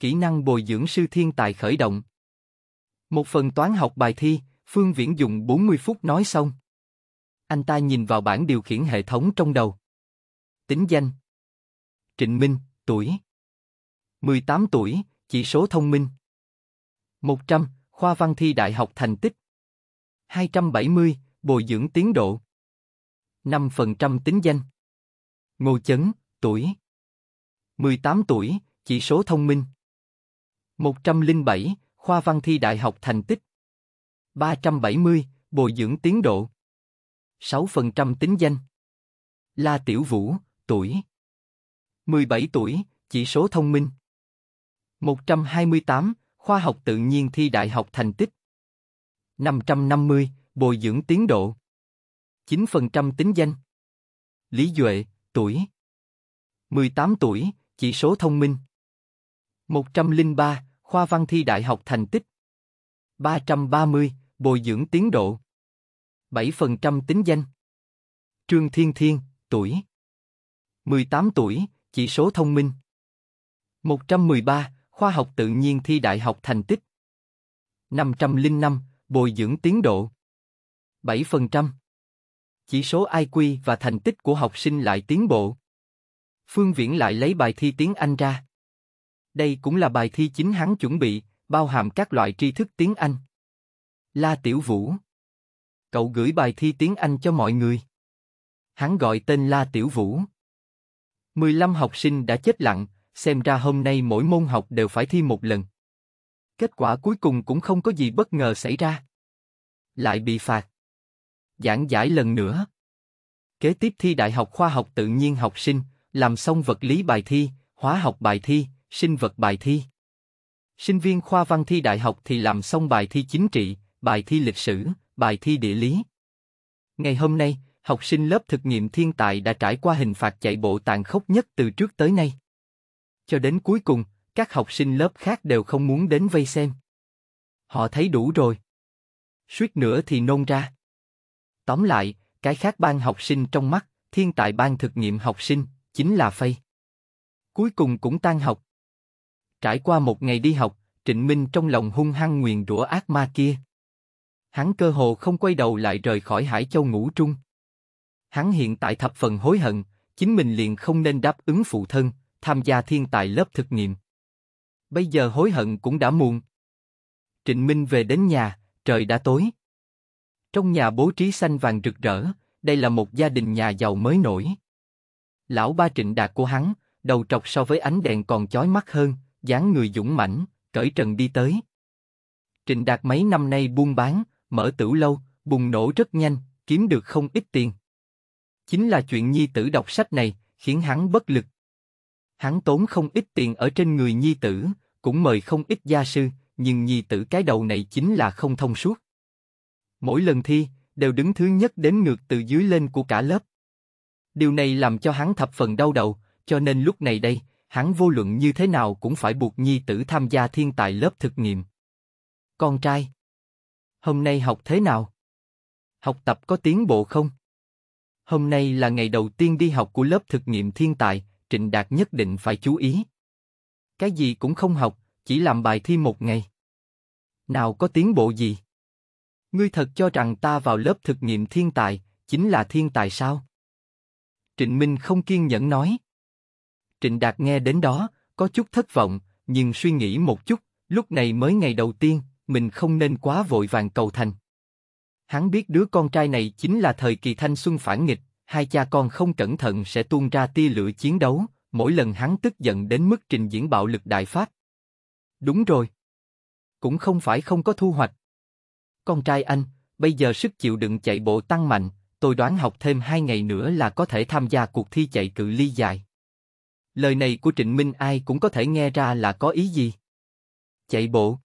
Kỹ năng bồi dưỡng sư thiên tài khởi động. Một phần toán học bài thi, Phương Viễn dùng 40 phút nói xong. Anh ta nhìn vào bảng điều khiển hệ thống trong đầu. Tính danh. Trịnh Minh, tuổi. 18 tuổi, chỉ số thông minh. 100, khoa văn thi đại học thành tích. 270, bồi dưỡng tiến độ. 5% tính danh. Ngô Chấn, tuổi. 18 tuổi, chỉ số thông minh. 107, khoa văn thi đại học thành tích. 370, bồi dưỡng tiến độ. 6% tính danh. La Tiểu Vũ, tuổi. 17 tuổi, chỉ số thông minh. 128, khoa học tự nhiên thi đại học thành tích. 550, bồi dưỡng tiến độ. 9% tính danh. Lý Duệ, tuổi. 18 tuổi, chỉ số thông minh. 103, khoa văn thi đại học thành tích. 330, bồi dưỡng tiến độ. 7% tính danh. Trương Thiên Thiên, tuổi. 18 tuổi, chỉ số thông minh. 113, khoa học tự nhiên thi đại học thành tích. 505, bồi dưỡng tiến độ. 7%. Chỉ số IQ và thành tích của học sinh lại tiến bộ. Phương Viễn lại lấy bài thi tiếng Anh ra. Đây cũng là bài thi chính hắn chuẩn bị, bao hàm các loại tri thức tiếng Anh. La Tiểu Vũ. Cậu gửi bài thi tiếng Anh cho mọi người. Hắn gọi tên La Tiểu Vũ. 15 học sinh đã chết lặng, xem ra hôm nay mỗi môn học đều phải thi một lần. Kết quả cuối cùng cũng không có gì bất ngờ xảy ra. Lại bị phạt. Giảng giải lần nữa. Kế tiếp thi Đại học Khoa học Tự nhiên học sinh, làm xong vật lý bài thi, hóa học bài thi, sinh vật bài thi. Sinh viên khoa văn thi đại học thì làm xong bài thi chính trị, bài thi lịch sử, bài thi địa lý. Ngày hôm nay, học sinh lớp thực nghiệm thiên tài đã trải qua hình phạt chạy bộ tàn khốc nhất từ trước tới nay. Cho đến cuối cùng, các học sinh lớp khác đều không muốn đến vây xem. Họ thấy đủ rồi. Suýt nữa thì nôn ra. Tóm lại, cái khác ban học sinh trong mắt, thiên tài ban thực nghiệm học sinh, chính là phây. Cuối cùng cũng tan học. Trải qua một ngày đi học, Trịnh Minh trong lòng hung hăng nguyền rủa ác ma kia. Hắn cơ hồ không quay đầu lại rời khỏi Hải Châu ngủ trung. Hắn hiện tại thập phần hối hận, chính mình liền không nên đáp ứng phụ thân, tham gia thiên tài lớp thực nghiệm bây giờ hối hận cũng đã muộn. Trịnh Minh về đến nhà, trời đã tối. Trong nhà bố trí xanh vàng rực rỡ, đây là một gia đình nhà giàu mới nổi. Lão ba Trịnh Đạt của hắn, đầu trọc so với ánh đèn còn chói mắt hơn, dáng người dũng mãnh, cởi trần đi tới. Trịnh Đạt mấy năm nay buôn bán, mở tửu lâu, bùng nổ rất nhanh, kiếm được không ít tiền. Chính là chuyện nhi tử đọc sách này, khiến hắn bất lực. Hắn tốn không ít tiền ở trên người nhi tử, cũng mời không ít gia sư, nhưng nhi tử cái đầu này chính là không thông suốt. Mỗi lần thi, đều đứng thứ nhất đến ngược từ dưới lên của cả lớp. Điều này làm cho hắn thập phần đau đầu, cho nên lúc này đây, hắn vô luận như thế nào cũng phải buộc nhi tử tham gia thiên tài lớp thực nghiệm. Con trai, hôm nay học thế nào? Học tập có tiến bộ không? Hôm nay là ngày đầu tiên đi học của lớp thực nghiệm thiên tài, Trịnh Đạt nhất định phải chú ý. Cái gì cũng không học, chỉ làm bài thi một ngày. Nào có tiến bộ gì? Ngươi thật cho rằng ta vào lớp thực nghiệm thiên tài, chính là thiên tài sao? Trịnh Minh không kiên nhẫn nói. Trịnh Đạt nghe đến đó, có chút thất vọng, nhưng suy nghĩ một chút, lúc này mới ngày đầu tiên, mình không nên quá vội vàng cầu thành. Hắn biết đứa con trai này chính là thời kỳ thanh xuân phản nghịch, hai cha con không cẩn thận sẽ tuôn ra tia lửa chiến đấu, mỗi lần hắn tức giận đến mức trình diễn bạo lực đại phát. Đúng rồi. Cũng không phải không có thu hoạch. Con trai anh, bây giờ sức chịu đựng chạy bộ tăng mạnh, tôi đoán học thêm hai ngày nữa là có thể tham gia cuộc thi chạy cự ly dài. Lời này của Trịnh Minh ai cũng có thể nghe ra là có ý gì. Chạy bộ.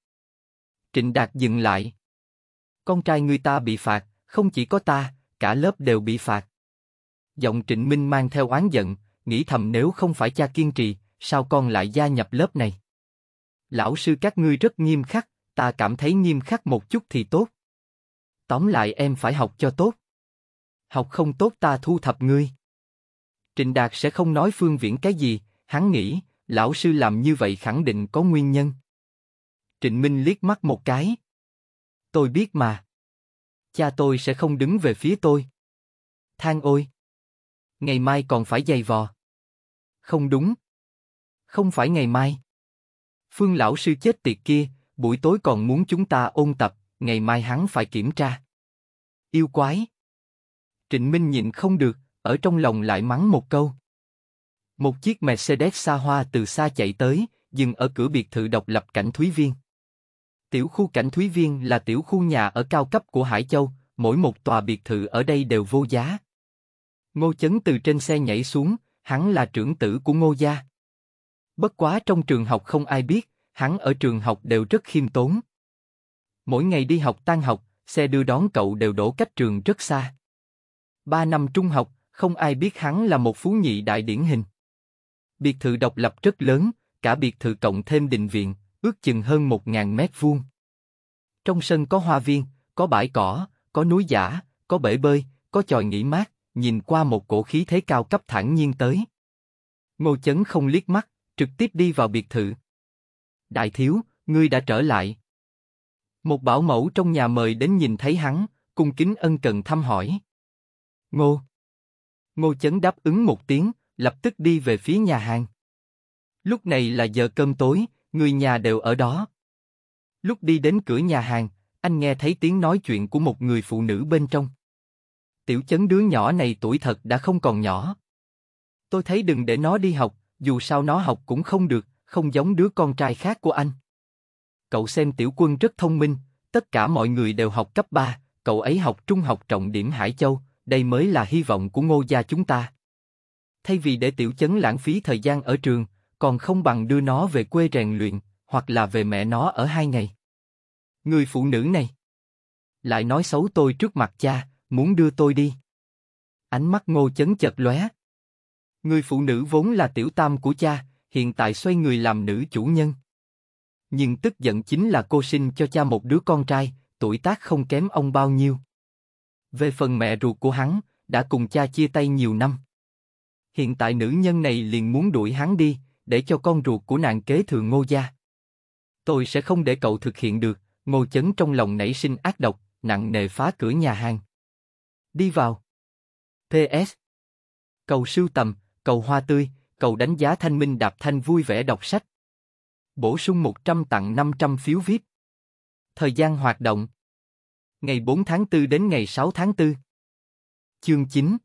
Trịnh Đạt dừng lại. Con trai người ta bị phạt, không chỉ có ta, cả lớp đều bị phạt. Giọng Trịnh Minh mang theo oán giận, nghĩ thầm nếu không phải cha kiên trì, sao con lại gia nhập lớp này? Lão sư các ngươi rất nghiêm khắc, ta cảm thấy nghiêm khắc một chút thì tốt. Tóm lại em phải học cho tốt. Học không tốt ta thu thập ngươi. Trịnh Đạt sẽ không nói Phương Viễn cái gì, hắn nghĩ, lão sư làm như vậy khẳng định có nguyên nhân. Trịnh Minh liếc mắt một cái. Tôi biết mà. Cha tôi sẽ không đứng về phía tôi. Thang ôi! Ngày mai còn phải dày vò. Không đúng. Không phải ngày mai. Phương lão sư chết tiệt kia, buổi tối còn muốn chúng ta ôn tập, ngày mai hắn phải kiểm tra. Yêu quái. Trịnh Minh nhịn không được, ở trong lòng lại mắng một câu. Một chiếc Mercedes xa hoa từ xa chạy tới, dừng ở cửa biệt thự độc lập cảnh Thúy Viên. Tiểu khu cảnh Thúy Viên là tiểu khu nhà ở cao cấp của Hải Châu, mỗi một tòa biệt thự ở đây đều vô giá. Ngô Chấn từ trên xe nhảy xuống, hắn là trưởng tử của Ngô gia. Bất quá trong trường học không ai biết, hắn ở trường học đều rất khiêm tốn. Mỗi ngày đi học tan học, xe đưa đón cậu đều đổ cách trường rất xa. Ba năm trung học, không ai biết hắn là một phú nhị đại điển hình. Biệt thự độc lập rất lớn, cả biệt thự cộng thêm đình viện, ước chừng hơn một ngàn mét vuông. Trong sân có hoa viên, có bãi cỏ, có núi giả, có bể bơi, có tròi nghỉ mát, nhìn qua một cổ khí thế cao cấp thẳng nhiên tới. Ngô Chấn không liếc mắt, trực tiếp đi vào biệt thự. Đại thiếu, ngươi đã trở lại. Một bảo mẫu trong nhà mời đến nhìn thấy hắn, cung kính ân cần thăm hỏi. Ngô. Ngô Chấn đáp ứng một tiếng, lập tức đi về phía nhà hàng. Lúc này là giờ cơm tối, người nhà đều ở đó. Lúc đi đến cửa nhà hàng, anh nghe thấy tiếng nói chuyện của một người phụ nữ bên trong tiểu chấn đứa nhỏ này tuổi thật đã không còn nhỏ. Tôi thấy đừng để nó đi học, dù sao nó học cũng không được, không giống đứa con trai khác của anh. Cậu xem tiểu quân rất thông minh, tất cả mọi người đều học cấp 3, cậu ấy học trung học trọng điểm Hải Châu, đây mới là hy vọng của ngô gia chúng ta. Thay vì để tiểu chấn lãng phí thời gian ở trường, còn không bằng đưa nó về quê rèn luyện, hoặc là về mẹ nó ở hai ngày. Người phụ nữ này lại nói xấu tôi trước mặt cha, muốn đưa tôi đi. Ánh mắt ngô chấn chật lóe. Người phụ nữ vốn là tiểu tam của cha, hiện tại xoay người làm nữ chủ nhân. Nhưng tức giận chính là cô sinh cho cha một đứa con trai, tuổi tác không kém ông bao nhiêu. Về phần mẹ ruột của hắn, đã cùng cha chia tay nhiều năm. Hiện tại nữ nhân này liền muốn đuổi hắn đi, để cho con ruột của nàng kế thừa ngô gia. Tôi sẽ không để cậu thực hiện được, ngô chấn trong lòng nảy sinh ác độc, nặng nề phá cửa nhà hàng. Đi vào. PS. Cầu sưu tầm, cầu hoa tươi, cầu đánh giá thanh minh đạp thanh vui vẻ đọc sách. Bổ sung 100 tặng 500 phiếu VIP. Thời gian hoạt động. Ngày 4 tháng 4 đến ngày 6 tháng 4. Chương 9.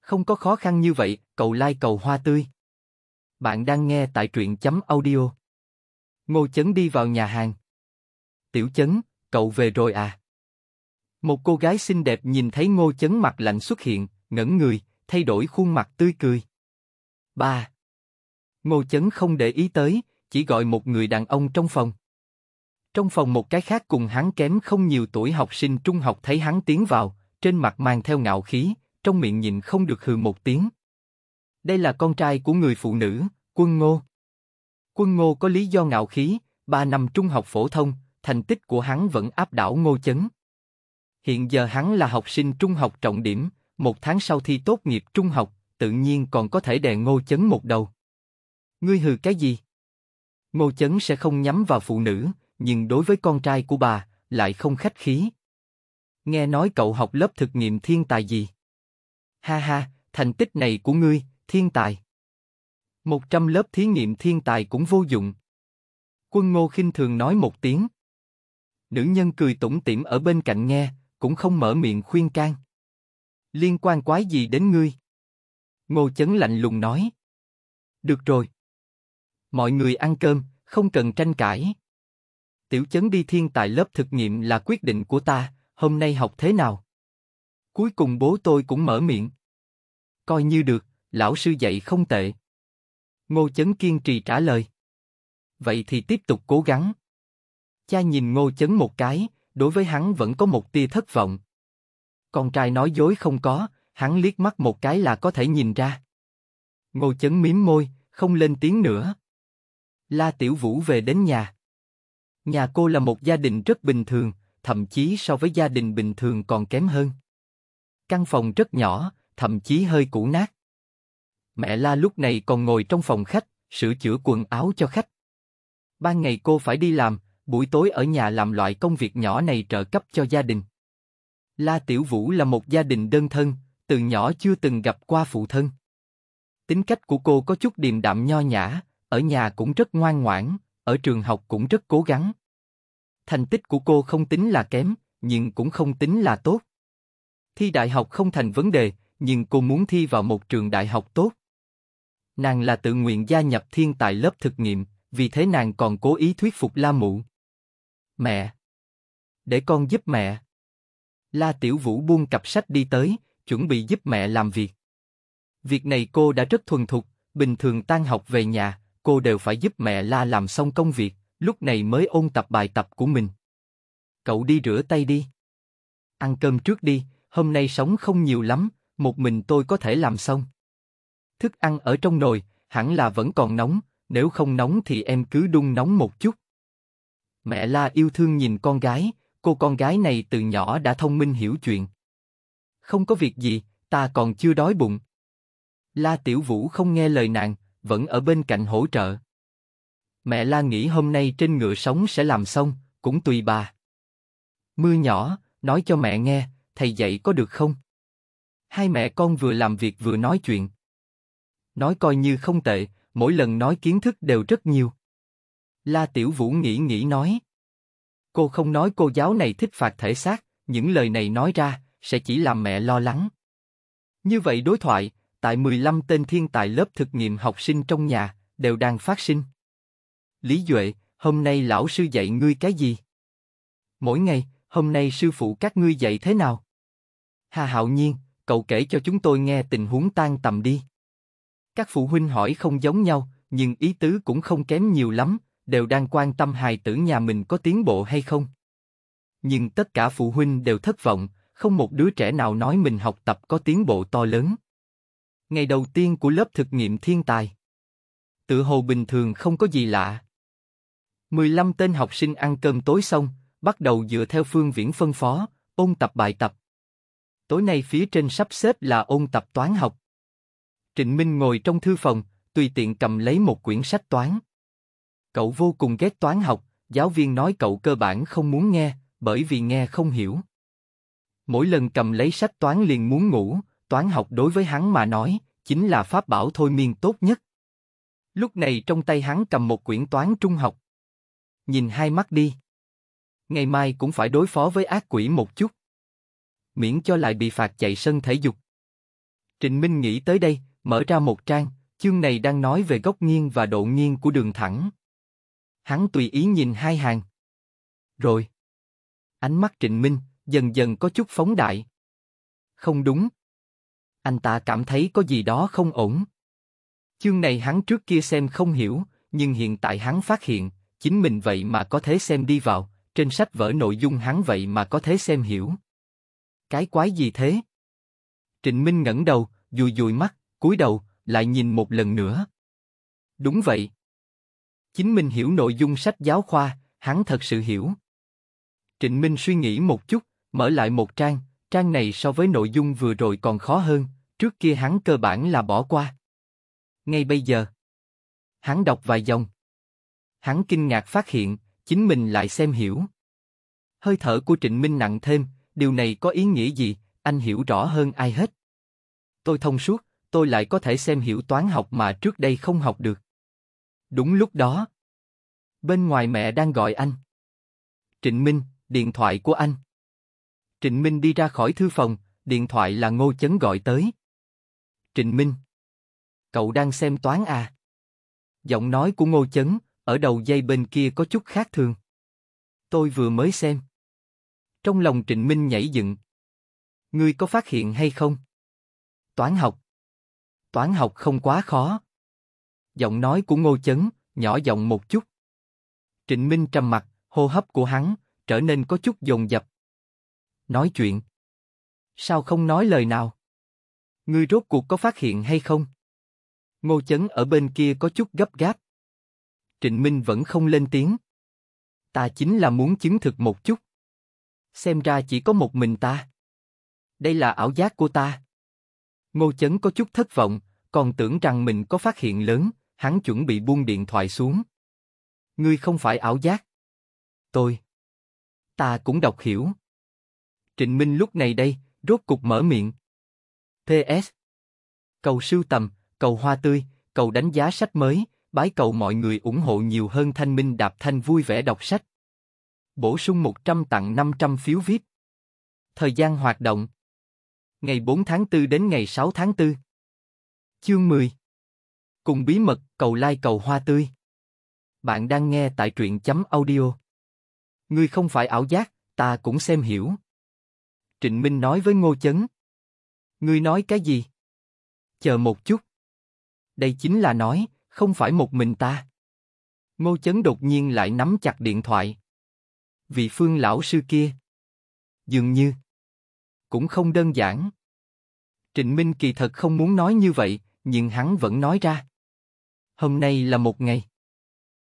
Không có khó khăn như vậy, cầu like cầu hoa tươi. Bạn đang nghe tại truyện chấm audio. Ngô Chấn đi vào nhà hàng. Tiểu Chấn, cậu về rồi à? Một cô gái xinh đẹp nhìn thấy ngô chấn mặt lạnh xuất hiện, ngẩn người, thay đổi khuôn mặt tươi cười. Ba. Ngô chấn không để ý tới, chỉ gọi một người đàn ông trong phòng. Trong phòng một cái khác cùng hắn kém không nhiều tuổi học sinh trung học thấy hắn tiến vào, trên mặt mang theo ngạo khí, trong miệng nhìn không được hừ một tiếng. Đây là con trai của người phụ nữ, quân ngô. Quân ngô có lý do ngạo khí, ba năm trung học phổ thông, thành tích của hắn vẫn áp đảo ngô chấn. Hiện giờ hắn là học sinh trung học trọng điểm, một tháng sau thi tốt nghiệp trung học, tự nhiên còn có thể đè ngô chấn một đầu. Ngươi hừ cái gì? Ngô chấn sẽ không nhắm vào phụ nữ, nhưng đối với con trai của bà, lại không khách khí. Nghe nói cậu học lớp thực nghiệm thiên tài gì? Ha ha, thành tích này của ngươi, thiên tài. Một trăm lớp thí nghiệm thiên tài cũng vô dụng. Quân ngô khinh thường nói một tiếng. Nữ nhân cười tủm tỉm ở bên cạnh nghe, cũng không mở miệng khuyên can. Liên quan quái gì đến ngươi? Ngô Chấn lạnh lùng nói. Được rồi. Mọi người ăn cơm, không cần tranh cãi. Tiểu Chấn đi thiên tại lớp thực nghiệm là quyết định của ta, hôm nay học thế nào? Cuối cùng bố tôi cũng mở miệng. Coi như được, lão sư dạy không tệ. Ngô Chấn kiên trì trả lời. Vậy thì tiếp tục cố gắng. Cha nhìn Ngô Chấn một cái, đối với hắn vẫn có một tia thất vọng. Con trai nói dối không có, hắn liếc mắt một cái là có thể nhìn ra. Ngô chấn miếm môi, không lên tiếng nữa. La Tiểu Vũ về đến nhà. Nhà cô là một gia đình rất bình thường, thậm chí so với gia đình bình thường còn kém hơn. Căn phòng rất nhỏ, thậm chí hơi cũ nát. Mẹ La lúc này còn ngồi trong phòng khách, sửa chữa quần áo cho khách. Ban ngày cô phải đi làm, buổi tối ở nhà làm loại công việc nhỏ này trợ cấp cho gia đình. La Tiểu Vũ là một gia đình đơn thân, từ nhỏ chưa từng gặp qua phụ thân. Tính cách của cô có chút điềm đạm nho nhã, ở nhà cũng rất ngoan ngoãn, ở trường học cũng rất cố gắng. Thành tích của cô không tính là kém, nhưng cũng không tính là tốt. Thi đại học không thành vấn đề, nhưng cô muốn thi vào một trường đại học tốt. Nàng là tự nguyện gia nhập thiên tài lớp thực nghiệm, vì thế nàng còn cố ý thuyết phục La Mụ. Mẹ! Để con giúp mẹ! La Tiểu Vũ buông cặp sách đi tới, chuẩn bị giúp mẹ làm việc. Việc này cô đã rất thuần thục, bình thường tan học về nhà, cô đều phải giúp mẹ La làm xong công việc, lúc này mới ôn tập bài tập của mình. Cậu đi rửa tay đi. Ăn cơm trước đi, hôm nay sống không nhiều lắm, một mình tôi có thể làm xong. Thức ăn ở trong nồi, hẳn là vẫn còn nóng, nếu không nóng thì em cứ đun nóng một chút. Mẹ La yêu thương nhìn con gái, cô con gái này từ nhỏ đã thông minh hiểu chuyện. Không có việc gì, ta còn chưa đói bụng. La Tiểu Vũ không nghe lời nàng, vẫn ở bên cạnh hỗ trợ. Mẹ La nghĩ hôm nay trên ngựa sống sẽ làm xong, cũng tùy bà. Mưa nhỏ, nói cho mẹ nghe, thầy dạy có được không? Hai mẹ con vừa làm việc vừa nói chuyện. Nói coi như không tệ, mỗi lần nói kiến thức đều rất nhiều. La Tiểu Vũ nghĩ nghĩ nói. Cô không nói cô giáo này thích phạt thể xác, những lời này nói ra, sẽ chỉ làm mẹ lo lắng. Như vậy đối thoại, tại 15 tên thiên tài lớp thực nghiệm học sinh trong nhà, đều đang phát sinh. Lý Duệ, hôm nay lão sư dạy ngươi cái gì? Mỗi ngày, hôm nay sư phụ các ngươi dạy thế nào? Hà Hạo Nhiên, cậu kể cho chúng tôi nghe tình huống tan tầm đi. Các phụ huynh hỏi không giống nhau, nhưng ý tứ cũng không kém nhiều lắm, đều đang quan tâm hài tử nhà mình có tiến bộ hay không. Nhưng tất cả phụ huynh đều thất vọng, không một đứa trẻ nào nói mình học tập có tiến bộ to lớn. Ngày đầu tiên của lớp thực nghiệm thiên tài. Tự hồ bình thường không có gì lạ. 15 tên học sinh ăn cơm tối xong, bắt đầu dựa theo phương viễn phân phó, ôn tập bài tập. Tối nay phía trên sắp xếp là ôn tập toán học. Trịnh Minh ngồi trong thư phòng, tùy tiện cầm lấy một quyển sách toán. Cậu vô cùng ghét toán học, giáo viên nói cậu cơ bản không muốn nghe, bởi vì nghe không hiểu. Mỗi lần cầm lấy sách toán liền muốn ngủ, toán học đối với hắn mà nói, chính là pháp bảo thôi miên tốt nhất. Lúc này trong tay hắn cầm một quyển toán trung học. Nhìn hai mắt đi. Ngày mai cũng phải đối phó với ác quỷ một chút. Miễn cho lại bị phạt chạy sân thể dục. Trịnh Minh nghĩ tới đây, mở ra một trang, chương này đang nói về góc nghiêng và độ nghiêng của đường thẳng. Hắn tùy ý nhìn hai hàng. Rồi. Ánh mắt Trịnh Minh dần dần có chút phóng đại. Không đúng. Anh ta cảm thấy có gì đó không ổn. Chương này hắn trước kia xem không hiểu, nhưng hiện tại hắn phát hiện, chính mình vậy mà có thể xem đi vào, trên sách vở nội dung hắn vậy mà có thể xem hiểu. Cái quái gì thế? Trịnh Minh ngẩng đầu, dùi dùi mắt, cúi đầu, lại nhìn một lần nữa. Đúng vậy. Chính mình hiểu nội dung sách giáo khoa, hắn thật sự hiểu. Trịnh Minh suy nghĩ một chút, mở lại một trang, trang này so với nội dung vừa rồi còn khó hơn, trước kia hắn cơ bản là bỏ qua. Ngay bây giờ, hắn đọc vài dòng. Hắn kinh ngạc phát hiện, chính mình lại xem hiểu. Hơi thở của Trịnh Minh nặng thêm, điều này có ý nghĩa gì, anh hiểu rõ hơn ai hết. Tôi thông suốt, tôi lại có thể xem hiểu toán học mà trước đây không học được. Đúng lúc đó, bên ngoài mẹ đang gọi anh. Trịnh Minh, điện thoại của anh. Trịnh Minh đi ra khỏi thư phòng, điện thoại là Ngô Chấn gọi tới. Trịnh Minh, cậu đang xem toán à? Giọng nói của Ngô Chấn ở đầu dây bên kia có chút khác thường. Tôi vừa mới xem. Trong lòng Trịnh Minh nhảy dựng. Ngươi có phát hiện hay không? Toán học. Toán học không quá khó giọng nói của Ngô Chấn, nhỏ giọng một chút. Trịnh Minh trầm mặt, hô hấp của hắn trở nên có chút dồn dập. Nói chuyện. Sao không nói lời nào? Ngươi rốt cuộc có phát hiện hay không? Ngô Chấn ở bên kia có chút gấp gáp. Trịnh Minh vẫn không lên tiếng. Ta chính là muốn chứng thực một chút. Xem ra chỉ có một mình ta. Đây là ảo giác của ta. Ngô Chấn có chút thất vọng, còn tưởng rằng mình có phát hiện lớn, hắn chuẩn bị buông điện thoại xuống. Ngươi không phải ảo giác. Tôi. Ta cũng đọc hiểu. Trịnh Minh lúc này đây, rốt cục mở miệng. PS. Cầu sưu tầm, cầu hoa tươi, cầu đánh giá sách mới, bái cầu mọi người ủng hộ nhiều hơn thanh minh đạp thanh vui vẻ đọc sách. Bổ sung 100 tặng 500 phiếu VIP. Thời gian hoạt động. Ngày 4 tháng 4 đến ngày 6 tháng 4. Chương 10 Cùng bí mật, cầu lai cầu hoa tươi. Bạn đang nghe tại truyện chấm audio. Ngươi không phải ảo giác, ta cũng xem hiểu. Trịnh Minh nói với Ngô Chấn. Ngươi nói cái gì? Chờ một chút. Đây chính là nói, không phải một mình ta. Ngô Chấn đột nhiên lại nắm chặt điện thoại. Vị phương lão sư kia. Dường như. Cũng không đơn giản. Trịnh Minh kỳ thật không muốn nói như vậy, nhưng hắn vẫn nói ra. Hôm nay là một ngày.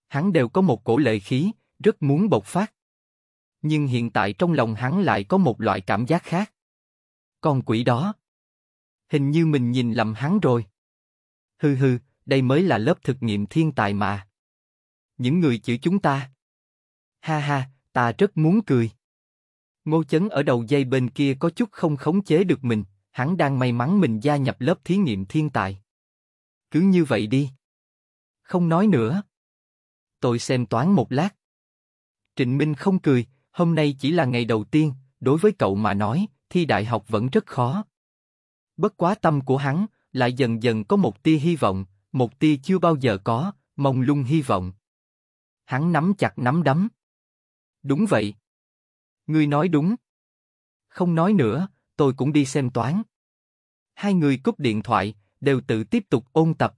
Hắn đều có một cổ lệ khí, rất muốn bộc phát. Nhưng hiện tại trong lòng hắn lại có một loại cảm giác khác. Con quỷ đó. Hình như mình nhìn lầm hắn rồi. Hừ hừ, đây mới là lớp thực nghiệm thiên tài mà. Những người chữ chúng ta. Ha ha, ta rất muốn cười. Ngô Chấn ở đầu dây bên kia có chút không khống chế được mình, hắn đang may mắn mình gia nhập lớp thí nghiệm thiên tài. Cứ như vậy đi không nói nữa. Tôi xem toán một lát. Trịnh Minh không cười, hôm nay chỉ là ngày đầu tiên, đối với cậu mà nói, thi đại học vẫn rất khó. Bất quá tâm của hắn, lại dần dần có một tia hy vọng, một tia chưa bao giờ có, mong lung hy vọng. Hắn nắm chặt nắm đấm. Đúng vậy. Ngươi nói đúng. Không nói nữa, tôi cũng đi xem toán. Hai người cúp điện thoại, đều tự tiếp tục ôn tập.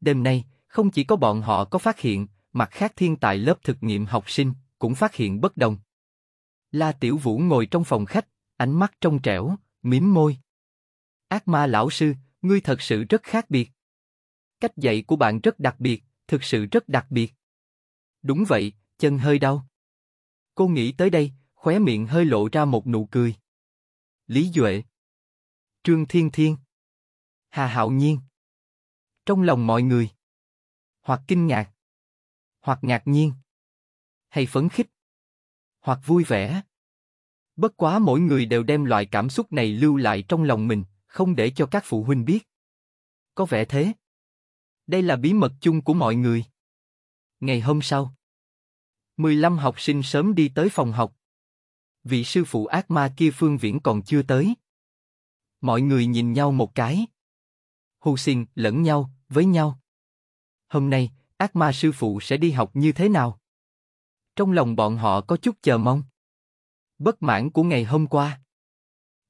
Đêm nay, không chỉ có bọn họ có phát hiện, mặt khác thiên tài lớp thực nghiệm học sinh cũng phát hiện bất đồng. La Tiểu Vũ ngồi trong phòng khách, ánh mắt trong trẻo, mím môi. Ác ma lão sư, ngươi thật sự rất khác biệt. Cách dạy của bạn rất đặc biệt, thực sự rất đặc biệt. Đúng vậy, chân hơi đau. Cô nghĩ tới đây, khóe miệng hơi lộ ra một nụ cười. Lý Duệ Trương Thiên Thiên Hà Hạo Nhiên Trong lòng mọi người hoặc kinh ngạc, hoặc ngạc nhiên, hay phấn khích, hoặc vui vẻ. Bất quá mỗi người đều đem loại cảm xúc này lưu lại trong lòng mình, không để cho các phụ huynh biết. Có vẻ thế. Đây là bí mật chung của mọi người. Ngày hôm sau, 15 học sinh sớm đi tới phòng học. Vị sư phụ ác ma kia Phương Viễn còn chưa tới. Mọi người nhìn nhau một cái. Hù xin lẫn nhau, với nhau hôm nay, ác ma sư phụ sẽ đi học như thế nào? Trong lòng bọn họ có chút chờ mong. Bất mãn của ngày hôm qua.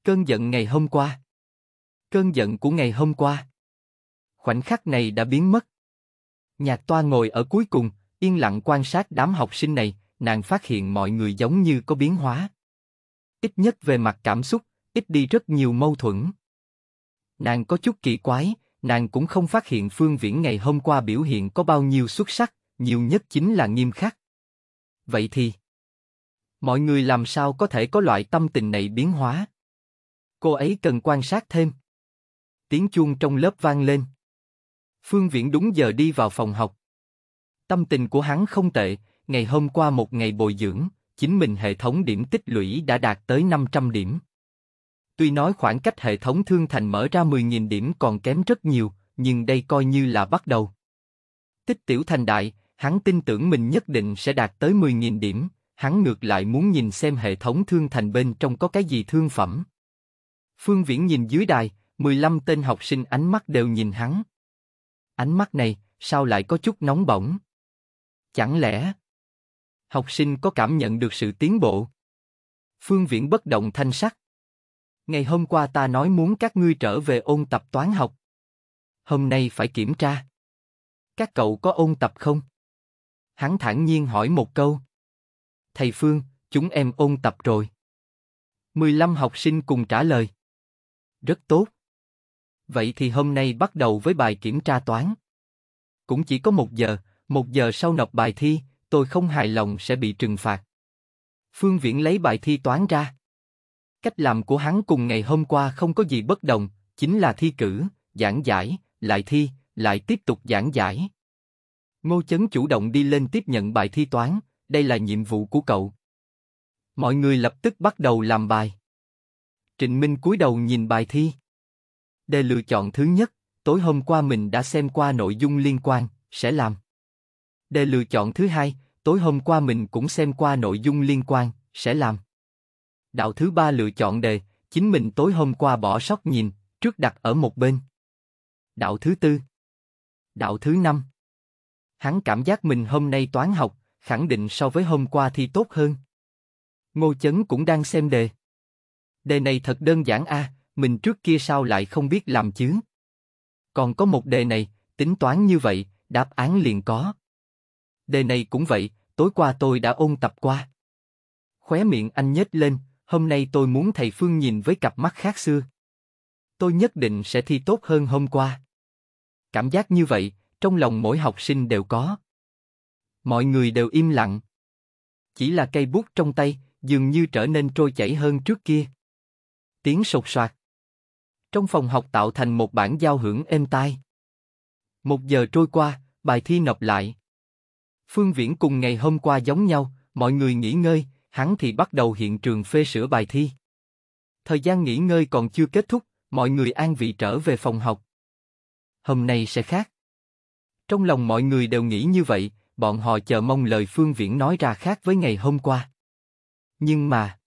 Cơn giận ngày hôm qua. Cơn giận của ngày hôm qua. Khoảnh khắc này đã biến mất. Nhạc toa ngồi ở cuối cùng, yên lặng quan sát đám học sinh này, nàng phát hiện mọi người giống như có biến hóa. Ít nhất về mặt cảm xúc, ít đi rất nhiều mâu thuẫn. Nàng có chút kỳ quái, nàng cũng không phát hiện Phương Viễn ngày hôm qua biểu hiện có bao nhiêu xuất sắc, nhiều nhất chính là nghiêm khắc. Vậy thì, mọi người làm sao có thể có loại tâm tình này biến hóa? Cô ấy cần quan sát thêm. Tiếng chuông trong lớp vang lên. Phương Viễn đúng giờ đi vào phòng học. Tâm tình của hắn không tệ, ngày hôm qua một ngày bồi dưỡng, chính mình hệ thống điểm tích lũy đã đạt tới 500 điểm. Tuy nói khoảng cách hệ thống thương thành mở ra 10.000 điểm còn kém rất nhiều, nhưng đây coi như là bắt đầu. Tích tiểu thành đại, hắn tin tưởng mình nhất định sẽ đạt tới 10.000 điểm, hắn ngược lại muốn nhìn xem hệ thống thương thành bên trong có cái gì thương phẩm. Phương Viễn nhìn dưới đài, 15 tên học sinh ánh mắt đều nhìn hắn. Ánh mắt này, sao lại có chút nóng bỏng? Chẳng lẽ học sinh có cảm nhận được sự tiến bộ? Phương Viễn bất động thanh sắc. Ngày hôm qua ta nói muốn các ngươi trở về ôn tập toán học. Hôm nay phải kiểm tra. Các cậu có ôn tập không? Hắn thản nhiên hỏi một câu. Thầy Phương, chúng em ôn tập rồi. 15 học sinh cùng trả lời. Rất tốt. Vậy thì hôm nay bắt đầu với bài kiểm tra toán. Cũng chỉ có một giờ, một giờ sau nộp bài thi, tôi không hài lòng sẽ bị trừng phạt. Phương Viễn lấy bài thi toán ra. Cách làm của hắn cùng ngày hôm qua không có gì bất đồng, chính là thi cử, giảng giải, lại thi, lại tiếp tục giảng giải. Ngô Chấn chủ động đi lên tiếp nhận bài thi toán, đây là nhiệm vụ của cậu. Mọi người lập tức bắt đầu làm bài. Trịnh Minh cúi đầu nhìn bài thi. Đề lựa chọn thứ nhất, tối hôm qua mình đã xem qua nội dung liên quan, sẽ làm. Đề lựa chọn thứ hai, tối hôm qua mình cũng xem qua nội dung liên quan, sẽ làm. Đạo thứ ba lựa chọn đề, chính mình tối hôm qua bỏ sót nhìn, trước đặt ở một bên. Đạo thứ tư. Đạo thứ năm. Hắn cảm giác mình hôm nay toán học, khẳng định so với hôm qua thì tốt hơn. Ngô Chấn cũng đang xem đề. Đề này thật đơn giản a, à, mình trước kia sao lại không biết làm chứ? Còn có một đề này, tính toán như vậy, đáp án liền có. Đề này cũng vậy, tối qua tôi đã ôn tập qua. Khóe miệng anh nhếch lên, hôm nay tôi muốn thầy Phương nhìn với cặp mắt khác xưa. Tôi nhất định sẽ thi tốt hơn hôm qua. Cảm giác như vậy, trong lòng mỗi học sinh đều có. Mọi người đều im lặng. Chỉ là cây bút trong tay, dường như trở nên trôi chảy hơn trước kia. Tiếng sột soạt. Trong phòng học tạo thành một bản giao hưởng êm tai. Một giờ trôi qua, bài thi nộp lại. Phương Viễn cùng ngày hôm qua giống nhau, mọi người nghỉ ngơi, hắn thì bắt đầu hiện trường phê sửa bài thi. Thời gian nghỉ ngơi còn chưa kết thúc, mọi người an vị trở về phòng học. Hôm nay sẽ khác. Trong lòng mọi người đều nghĩ như vậy, bọn họ chờ mong lời Phương Viễn nói ra khác với ngày hôm qua. Nhưng mà...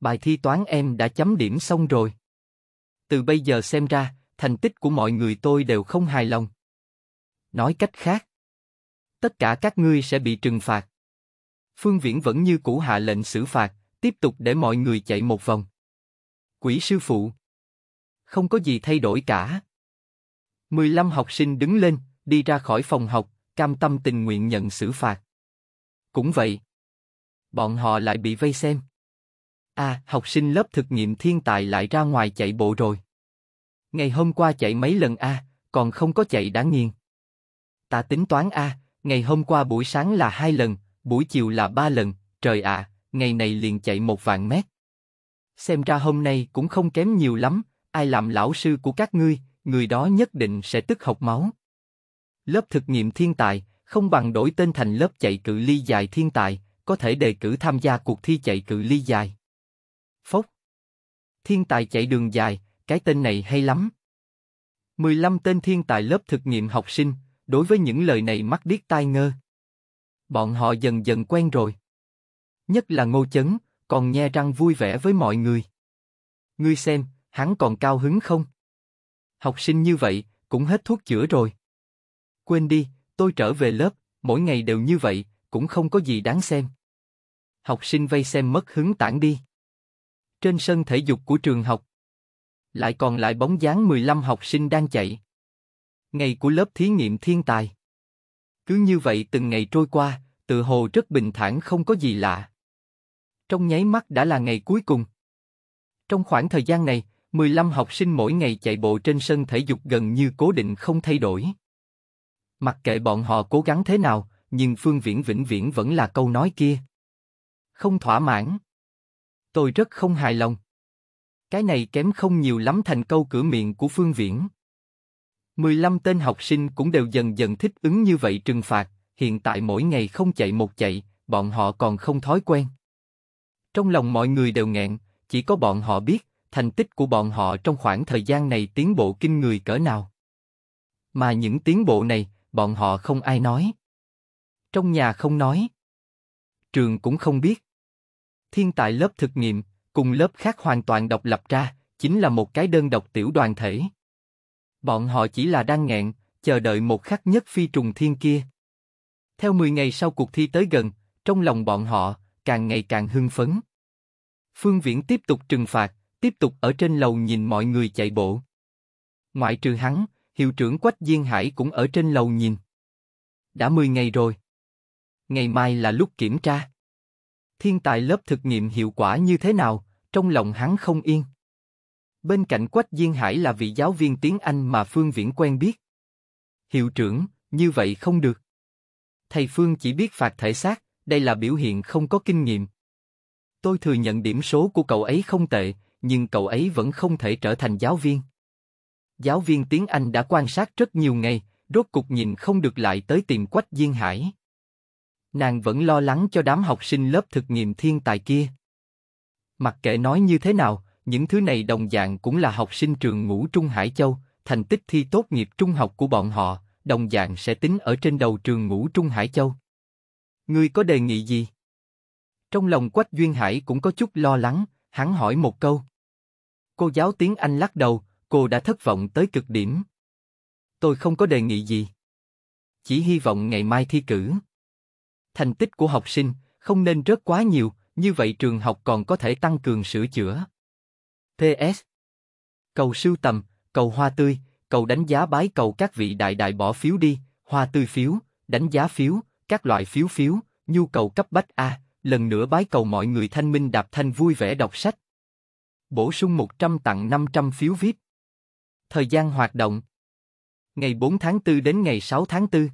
Bài thi toán em đã chấm điểm xong rồi. Từ bây giờ xem ra, thành tích của mọi người tôi đều không hài lòng. Nói cách khác, tất cả các ngươi sẽ bị trừng phạt. Phương Viễn vẫn như cũ hạ lệnh xử phạt, tiếp tục để mọi người chạy một vòng. Quỷ sư phụ. Không có gì thay đổi cả. 15 học sinh đứng lên, đi ra khỏi phòng học, cam tâm tình nguyện nhận xử phạt. Cũng vậy. Bọn họ lại bị vây xem. À, học sinh lớp thực nghiệm thiên tài lại ra ngoài chạy bộ rồi. Ngày hôm qua chạy mấy lần a, còn không có chạy đáng nghiền. Ta tính toán a, ngày hôm qua buổi sáng là hai lần, buổi chiều là ba lần, trời ạ, à, ngày này liền chạy một vạn mét. Xem ra hôm nay cũng không kém nhiều lắm, ai làm lão sư của các ngươi, người đó nhất định sẽ tức học máu. Lớp thực nghiệm thiên tài, không bằng đổi tên thành lớp chạy cự ly dài thiên tài, có thể đề cử tham gia cuộc thi chạy cự ly dài. Phốc. Thiên tài chạy đường dài, cái tên này hay lắm. 15 tên thiên tài lớp thực nghiệm học sinh, đối với những lời này mắc điếc tai ngơ bọn họ dần dần quen rồi. Nhất là Ngô Chấn, còn nhe răng vui vẻ với mọi người. Ngươi xem, hắn còn cao hứng không? Học sinh như vậy, cũng hết thuốc chữa rồi. Quên đi, tôi trở về lớp, mỗi ngày đều như vậy, cũng không có gì đáng xem. Học sinh vây xem mất hứng tản đi. Trên sân thể dục của trường học, lại còn lại bóng dáng 15 học sinh đang chạy. Ngày của lớp thí nghiệm thiên tài. Cứ như vậy từng ngày trôi qua, tự hồ rất bình thản không có gì lạ. Trong nháy mắt đã là ngày cuối cùng. Trong khoảng thời gian này, 15 học sinh mỗi ngày chạy bộ trên sân thể dục gần như cố định không thay đổi. Mặc kệ bọn họ cố gắng thế nào, nhưng Phương Viễn vĩnh viễn vẫn là câu nói kia. Không thỏa mãn. Tôi rất không hài lòng. Cái này kém không nhiều lắm thành câu cửa miệng của Phương Viễn. 15 tên học sinh cũng đều dần dần thích ứng như vậy trừng phạt, hiện tại mỗi ngày không chạy một chạy, bọn họ còn không thói quen. Trong lòng mọi người đều nghẹn, chỉ có bọn họ biết, thành tích của bọn họ trong khoảng thời gian này tiến bộ kinh người cỡ nào. Mà những tiến bộ này, bọn họ không ai nói. Trong nhà không nói. Trường cũng không biết. Thiên tại lớp thực nghiệm, cùng lớp khác hoàn toàn độc lập ra, chính là một cái đơn độc tiểu đoàn thể. Bọn họ chỉ là đang nghẹn, chờ đợi một khắc nhất phi trùng thiên kia. Theo 10 ngày sau cuộc thi tới gần, trong lòng bọn họ càng ngày càng hưng phấn. Phương Viễn tiếp tục trừng phạt, tiếp tục ở trên lầu nhìn mọi người chạy bộ. Ngoại trừ hắn, hiệu trưởng Quách Diên Hải cũng ở trên lầu nhìn. Đã 10 ngày rồi. Ngày mai là lúc kiểm tra. Thiên tài lớp thực nghiệm hiệu quả như thế nào, trong lòng hắn không yên. Bên cạnh Quách Diên Hải là vị giáo viên tiếng Anh mà Phương Viễn quen biết. Hiệu trưởng, như vậy không được. Thầy Phương chỉ biết phạt thể xác, đây là biểu hiện không có kinh nghiệm. Tôi thừa nhận điểm số của cậu ấy không tệ, nhưng cậu ấy vẫn không thể trở thành giáo viên. Giáo viên tiếng Anh đã quan sát rất nhiều ngày, rốt cục nhìn không được lại tới tìm Quách Diên Hải. Nàng vẫn lo lắng cho đám học sinh lớp thực nghiệm thiên tài kia. Mặc kệ nói như thế nào, những thứ này đồng dạng cũng là học sinh trường ngũ Trung Hải Châu, thành tích thi tốt nghiệp trung học của bọn họ, đồng dạng sẽ tính ở trên đầu trường ngũ Trung Hải Châu. Ngươi có đề nghị gì? Trong lòng Quách Duyên Hải cũng có chút lo lắng, hắn hỏi một câu. Cô giáo tiếng Anh lắc đầu, cô đã thất vọng tới cực điểm. Tôi không có đề nghị gì. Chỉ hy vọng ngày mai thi cử. Thành tích của học sinh không nên rớt quá nhiều, như vậy trường học còn có thể tăng cường sửa chữa. PS. Cầu sưu tầm, cầu hoa tươi, cầu đánh giá bái cầu các vị đại đại bỏ phiếu đi, hoa tươi phiếu, đánh giá phiếu, các loại phiếu phiếu, nhu cầu cấp bách A, lần nữa bái cầu mọi người thanh minh đạp thanh vui vẻ đọc sách. Bổ sung 100 tặng 500 phiếu VIP. Thời gian hoạt động Ngày 4 tháng 4 đến ngày 6 tháng 4